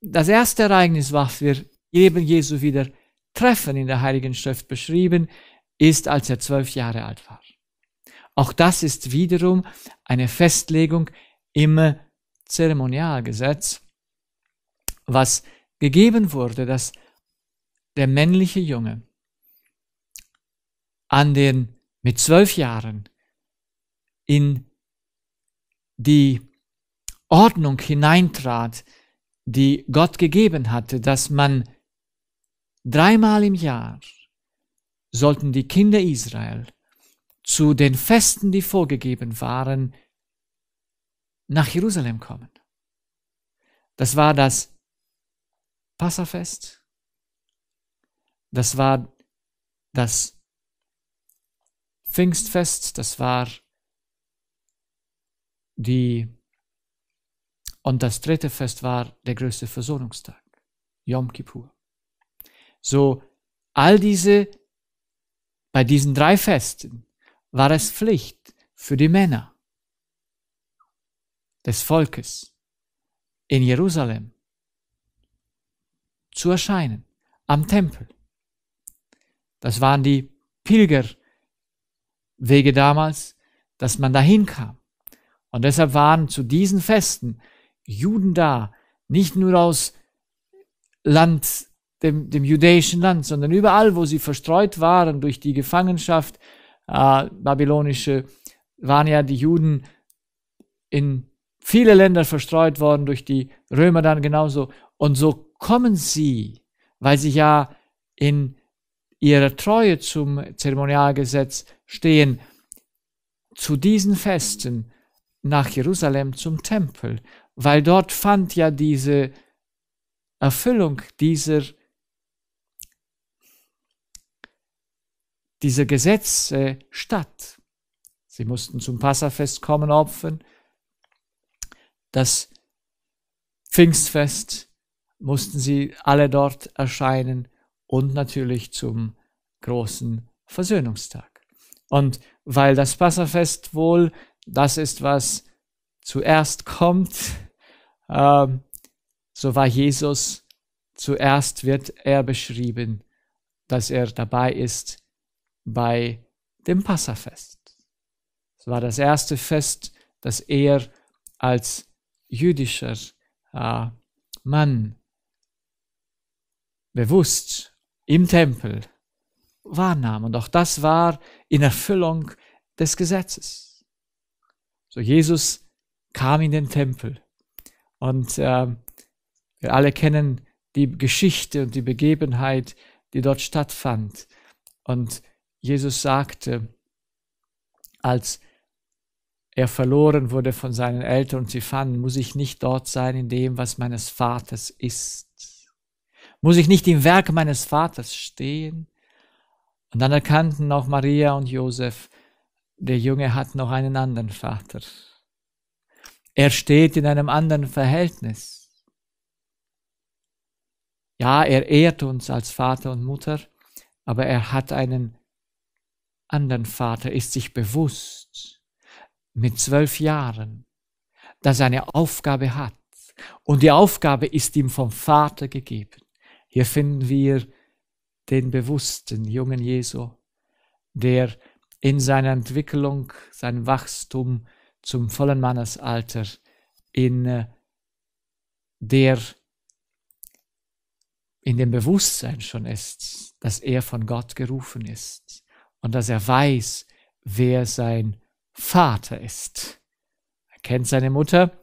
Speaker 1: das erste Ereignis, was wir eben Jesu wieder treffen in der Heiligen Schrift beschrieben, ist, als er zwölf Jahre alt war. Auch das ist wiederum eine Festlegung im Zeremonialgesetz, was gegeben wurde, dass der männliche Junge an den mit zwölf Jahren in die Ordnung hineintrat, die Gott gegeben hatte, dass man dreimal im Jahr sollten die Kinder Israel zu den Festen, die vorgegeben waren, nach Jerusalem kommen. Das war das Passafest. Das war das Pfingstfest, das war die und das dritte Fest war der größte Versöhnungstag, Yom Kippur. So all diese bei diesen drei Festen war es Pflicht für die Männer des Volkes in Jerusalem zu erscheinen am Tempel. Das waren die Pilgerwege damals, dass man dahin kam. Und deshalb waren zu diesen Festen Juden da, nicht nur aus Land, dem, dem jüdischen Land, sondern überall, wo sie verstreut waren durch die Gefangenschaft äh, babylonische, waren ja die Juden in viele Länder verstreut worden durch die Römer dann genauso. Und so kommen sie, weil sie ja in ihrer Treue zum Zeremonialgesetz stehen, zu diesen Festen nach Jerusalem zum Tempel, weil dort fand ja diese Erfüllung dieser, dieser Gesetze statt. Sie mussten zum Passafest kommen, opfern, das Pfingstfest, mussten sie alle dort erscheinen und natürlich zum großen Versöhnungstag. Und weil das Passafest wohl das ist, was zuerst kommt, äh, so war Jesus zuerst wird er beschrieben, dass er dabei ist bei dem Passafest. Es war das erste Fest, das er als jüdischer äh, Mann bewusst im Tempel wahrnahm. Und auch das war in Erfüllung des Gesetzes. So Jesus kam in den Tempel. Und äh, wir alle kennen die Geschichte und die Begebenheit, die dort stattfand. Und Jesus sagte, als er verloren wurde von seinen Eltern und sie fanden, muss ich nicht dort sein in dem, was meines Vaters ist. Muss ich nicht im Werk meines Vaters stehen? Und dann erkannten auch Maria und Josef, der Junge hat noch einen anderen Vater. Er steht in einem anderen Verhältnis. Ja, er ehrt uns als Vater und Mutter, aber er hat einen anderen Vater, ist sich bewusst mit zwölf Jahren, dass er eine Aufgabe hat. Und die Aufgabe ist ihm vom Vater gegeben. Hier finden wir den bewussten jungen Jesu, der in seiner Entwicklung, sein Wachstum zum vollen Mannesalter in äh, der in dem Bewusstsein schon ist, dass er von Gott gerufen ist und dass er weiß, wer sein Vater ist. Er kennt seine Mutter,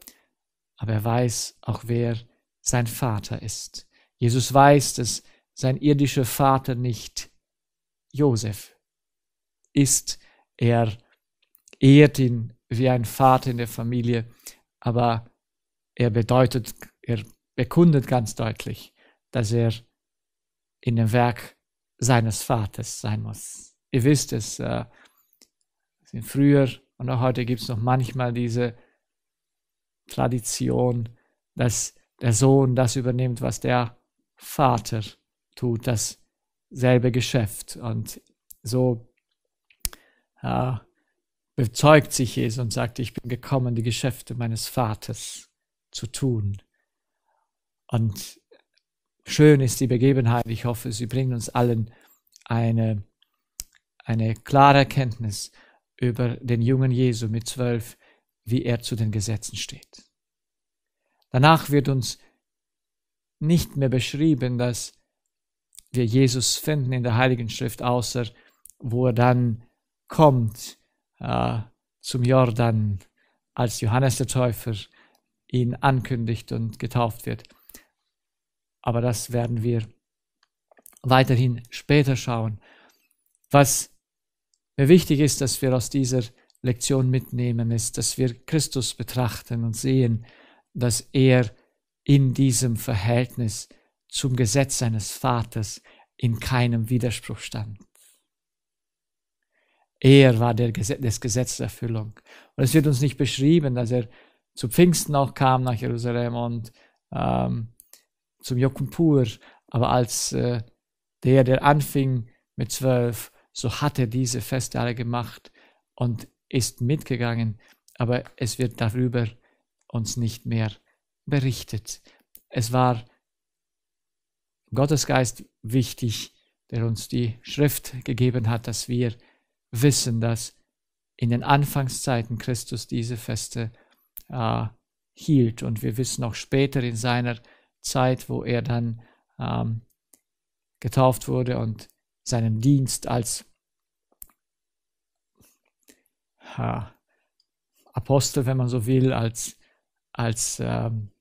Speaker 1: aber er weiß auch, wer sein Vater ist. Jesus weiß, dass sein irdischer Vater nicht Josef ist. Er ehrt ihn wie ein Vater in der Familie, aber er bedeutet, er bekundet ganz deutlich, dass er in dem Werk seines Vaters sein muss. Ihr wisst es, äh, früher und auch heute gibt es noch manchmal diese Tradition, dass der Sohn das übernimmt, was der Vater tut dasselbe Geschäft. Und so äh, bezeugt sich Jesus und sagt, ich bin gekommen, die Geschäfte meines Vaters zu tun. Und schön ist die Begebenheit. Ich hoffe, sie bringt uns allen eine, eine klare Erkenntnis über den jungen Jesu mit zwölf, wie er zu den Gesetzen steht. Danach wird uns nicht mehr beschrieben, dass wir Jesus finden in der Heiligen Schrift, außer wo er dann kommt äh, zum Jordan, als Johannes der Täufer ihn ankündigt und getauft wird. Aber das werden wir weiterhin später schauen. Was mir wichtig ist, dass wir aus dieser Lektion mitnehmen, ist, dass wir Christus betrachten und sehen, dass er in diesem Verhältnis zum Gesetz seines Vaters in keinem Widerspruch stand. Er war der Gesetz, des Gesetzes Erfüllung. Und es wird uns nicht beschrieben, dass er zu Pfingsten auch kam nach Jerusalem und ähm, zum Jokumpur, aber als äh, der, der anfing mit zwölf, so hat er diese Feste alle gemacht und ist mitgegangen, aber es wird darüber uns nicht mehr berichtet. Es war Gottes Geist wichtig, der uns die Schrift gegeben hat, dass wir wissen, dass in den Anfangszeiten Christus diese Feste äh, hielt. Und wir wissen auch später in seiner Zeit, wo er dann ähm, getauft wurde und seinen Dienst als äh, Apostel, wenn man so will, als, als ähm,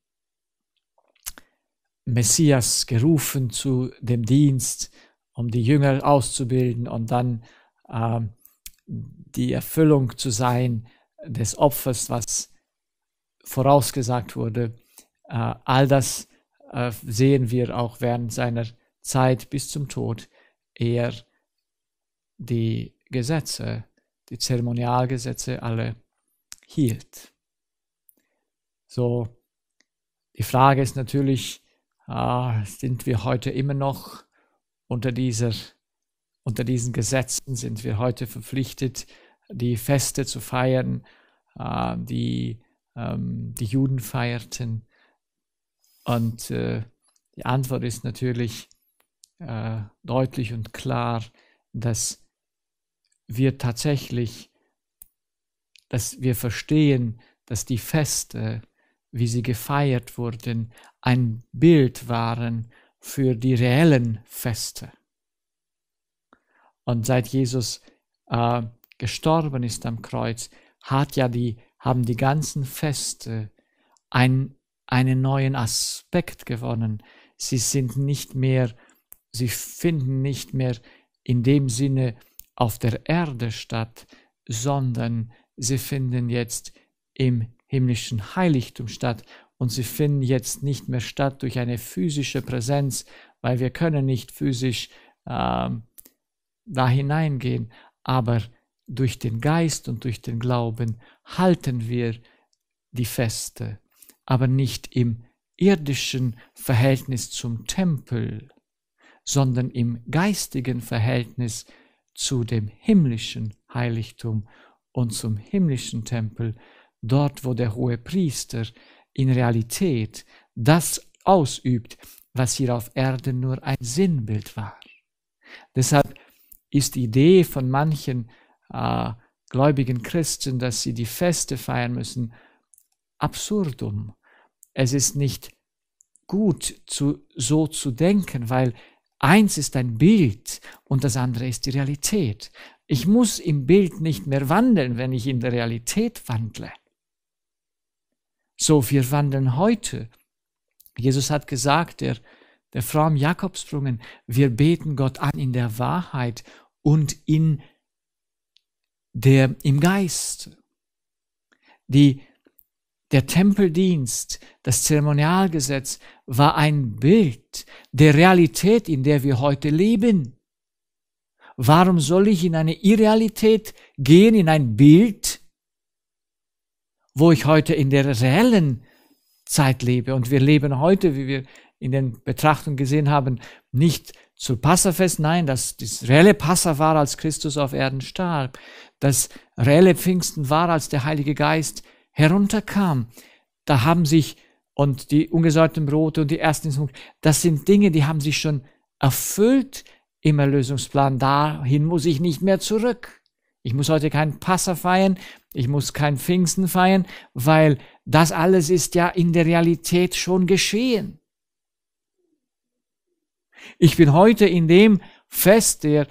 Speaker 1: Messias gerufen zu dem Dienst, um die Jünger auszubilden und dann äh, die Erfüllung zu sein des Opfers, was vorausgesagt wurde. Äh, all das äh, sehen wir auch während seiner Zeit bis zum Tod. Er die Gesetze, die Zeremonialgesetze alle hielt. So, die Frage ist natürlich, ah, sind wir heute immer noch unter dieser, unter diesen Gesetzen sind wir heute verpflichtet, die Feste zu feiern, äh, die ähm, die Juden feierten. Und äh, die Antwort ist natürlich äh, deutlich und klar, dass wir tatsächlich, dass wir verstehen, dass die Feste, wie sie gefeiert wurden, ein Bild waren für die reellen Feste. Und seit Jesus äh, gestorben ist am Kreuz, hat ja die, haben die ganzen Feste ein, einen neuen Aspekt gewonnen. Sie sind nicht mehr, sie finden nicht mehr in dem Sinne auf der Erde statt, sondern sie finden jetzt im himmlischen Heiligtum statt und sie finden jetzt nicht mehr statt durch eine physische Präsenz, weil wir können nicht physisch äh, da hineingehen, aber durch den Geist und durch den Glauben halten wir die Feste, aber nicht im irdischen Verhältnis zum Tempel, sondern im geistigen Verhältnis zu dem himmlischen Heiligtum und zum himmlischen Tempel, dort wo der hohe Priester in Realität das ausübt, was hier auf Erden nur ein Sinnbild war. Deshalb ist die Idee von manchen äh, gläubigen Christen, dass sie die Feste feiern müssen, absurdum. Es ist nicht gut, zu, so zu denken, weil eins ist ein Bild und das andere ist die Realität. Ich muss im Bild nicht mehr wandeln, wenn ich in der Realität wandle. So, wir wandeln heute. Jesus hat gesagt, der, der Frau im Jakobsprungen, wir beten Gott an in der Wahrheit und in der, im Geist. Die, der Tempeldienst, das Zeremonialgesetz war ein Bild der Realität, in der wir heute leben. Warum soll ich in eine Irrealität gehen, in ein Bild, wo ich heute in der reellen Zeit lebe. Und wir leben heute, wie wir in den Betrachtungen gesehen haben, nicht zu Passafest, nein, dass das reelle Passa war, als Christus auf Erden starb. Das reelle Pfingsten war, als der Heilige Geist herunterkam. Da haben sich, und die ungesäuerten Brote und die ersten das sind Dinge, die haben sich schon erfüllt im Erlösungsplan. Dahin muss ich nicht mehr zurück. Ich muss heute keinen Passer feiern, ich muss keinen Pfingsten feiern, weil das alles ist ja in der Realität schon geschehen. Ich bin heute in dem Fest der,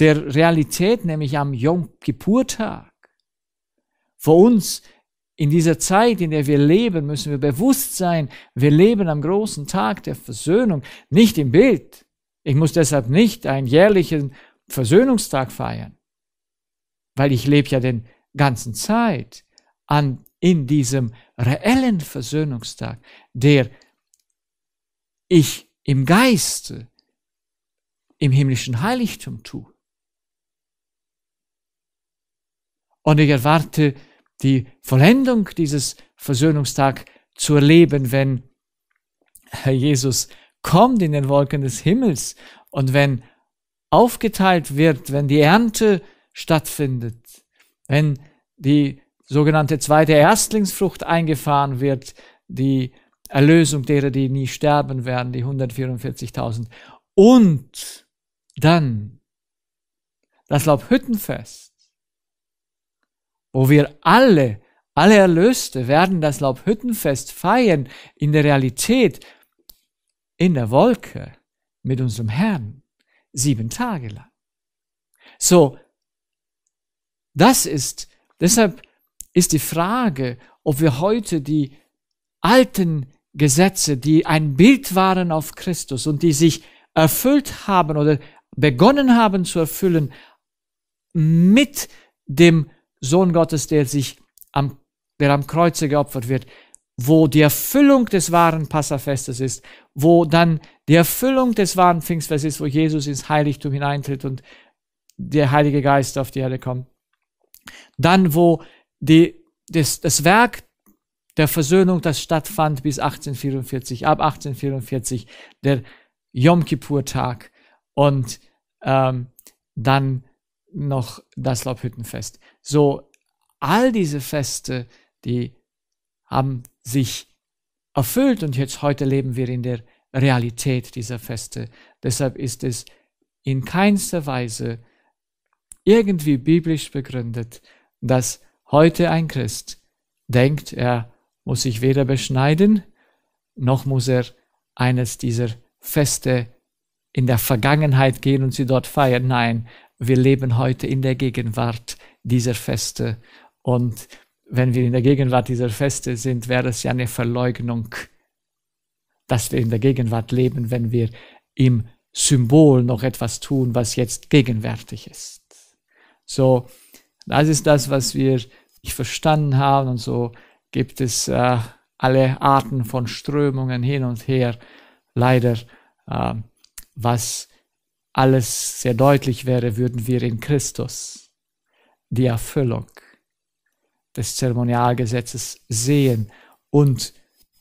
Speaker 1: der Realität, nämlich am Yom Kippur-Tag. Für uns in dieser Zeit, in der wir leben, müssen wir bewusst sein, wir leben am großen Tag der Versöhnung, nicht im Bild. Ich muss deshalb nicht einen jährlichen Versöhnungstag feiern, weil ich lebe ja den ganzen Zeit an, in diesem reellen Versöhnungstag, der ich im Geiste, im himmlischen Heiligtum tue. Und ich erwarte die Vollendung dieses Versöhnungstag zu erleben, wenn Herr Jesus kommt in den Wolken des Himmels und wenn aufgeteilt wird, wenn die Ernte stattfindet, wenn die sogenannte zweite Erstlingsfrucht eingefahren wird, die Erlösung derer, die nie sterben werden, die 144.000. Und dann das Laubhüttenfest, wo wir alle, alle Erlöste werden das Laubhüttenfest feiern in der Realität, in der Wolke mit unserem Herrn sieben Tage lang. So, das ist, deshalb ist die Frage, ob wir heute die alten Gesetze, die ein Bild waren auf Christus und die sich erfüllt haben oder begonnen haben zu erfüllen mit dem Sohn Gottes, der sich am, der am Kreuze geopfert wird, wo die Erfüllung des wahren Passafestes ist, wo dann die Erfüllung des wahren Pfingstfestes ist, wo Jesus ins Heiligtum hineintritt und der Heilige Geist auf die Erde kommt. Dann, wo die, das, das Werk der Versöhnung, das stattfand bis 1844, ab 1844, der Yom Kippur-Tag und ähm, dann noch das Laubhüttenfest. So, all diese Feste, die haben sich erfüllt und jetzt heute leben wir in der Realität dieser Feste. Deshalb ist es in keinster Weise irgendwie biblisch begründet, dass heute ein Christ denkt, er muss sich weder beschneiden, noch muss er eines dieser Feste in der Vergangenheit gehen und sie dort feiern. Nein, wir leben heute in der Gegenwart dieser Feste und wenn wir in der Gegenwart dieser Feste sind, wäre es ja eine Verleugnung, dass wir in der Gegenwart leben, wenn wir im Symbol noch etwas tun, was jetzt gegenwärtig ist. So, das ist das, was wir nicht verstanden haben und so gibt es äh, alle Arten von Strömungen hin und her. Leider, äh, was alles sehr deutlich wäre, würden wir in Christus die Erfüllung des Zeremonialgesetzes sehen und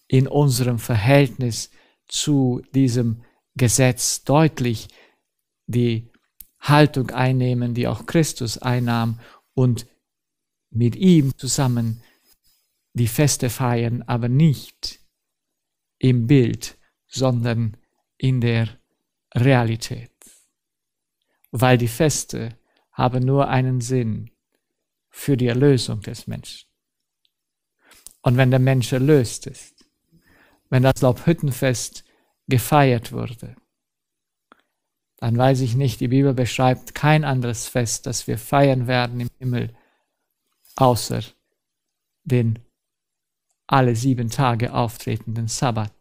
Speaker 1: in unserem Verhältnis zu diesem Gesetz deutlich die Haltung einnehmen, die auch Christus einnahm und mit ihm zusammen die Feste feiern, aber nicht im Bild, sondern in der Realität. Weil die Feste haben nur einen Sinn, für die Erlösung des Menschen. Und wenn der Mensch erlöst ist, wenn das Laubhüttenfest gefeiert wurde, dann weiß ich nicht, die Bibel beschreibt kein anderes Fest, das wir feiern werden im Himmel, außer den alle sieben Tage auftretenden Sabbat.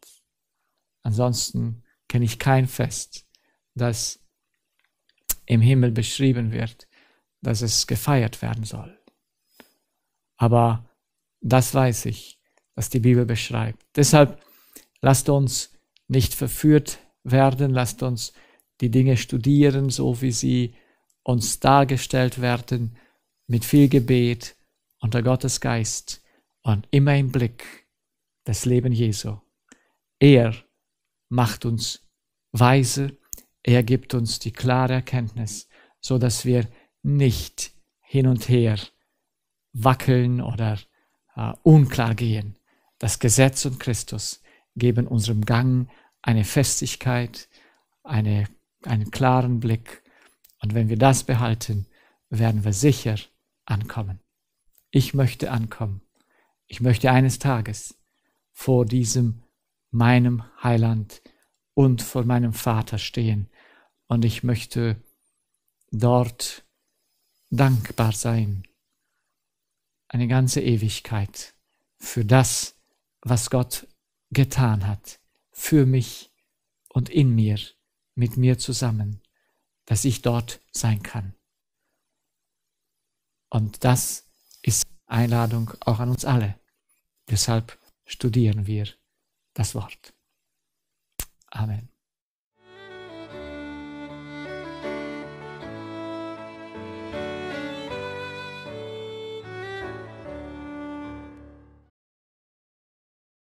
Speaker 1: Ansonsten kenne ich kein Fest, das im Himmel beschrieben wird, dass es gefeiert werden soll. Aber das weiß ich, was die Bibel beschreibt. Deshalb lasst uns nicht verführt werden, lasst uns die Dinge studieren, so wie sie uns dargestellt werden, mit viel Gebet unter Gottes Geist und immer im Blick das Leben Jesu. Er macht uns weise, er gibt uns die klare Erkenntnis, so dass wir nicht hin und her wackeln oder äh, unklar gehen. Das Gesetz und Christus geben unserem Gang eine Festigkeit, eine, einen klaren Blick. Und wenn wir das behalten, werden wir sicher ankommen. Ich möchte ankommen. Ich möchte eines Tages vor diesem meinem Heiland und vor meinem Vater stehen. Und ich möchte dort dankbar sein eine ganze Ewigkeit für das, was Gott getan hat, für mich und in mir, mit mir zusammen, dass ich dort sein kann. Und das ist Einladung auch an uns alle. Deshalb studieren wir das Wort. Amen.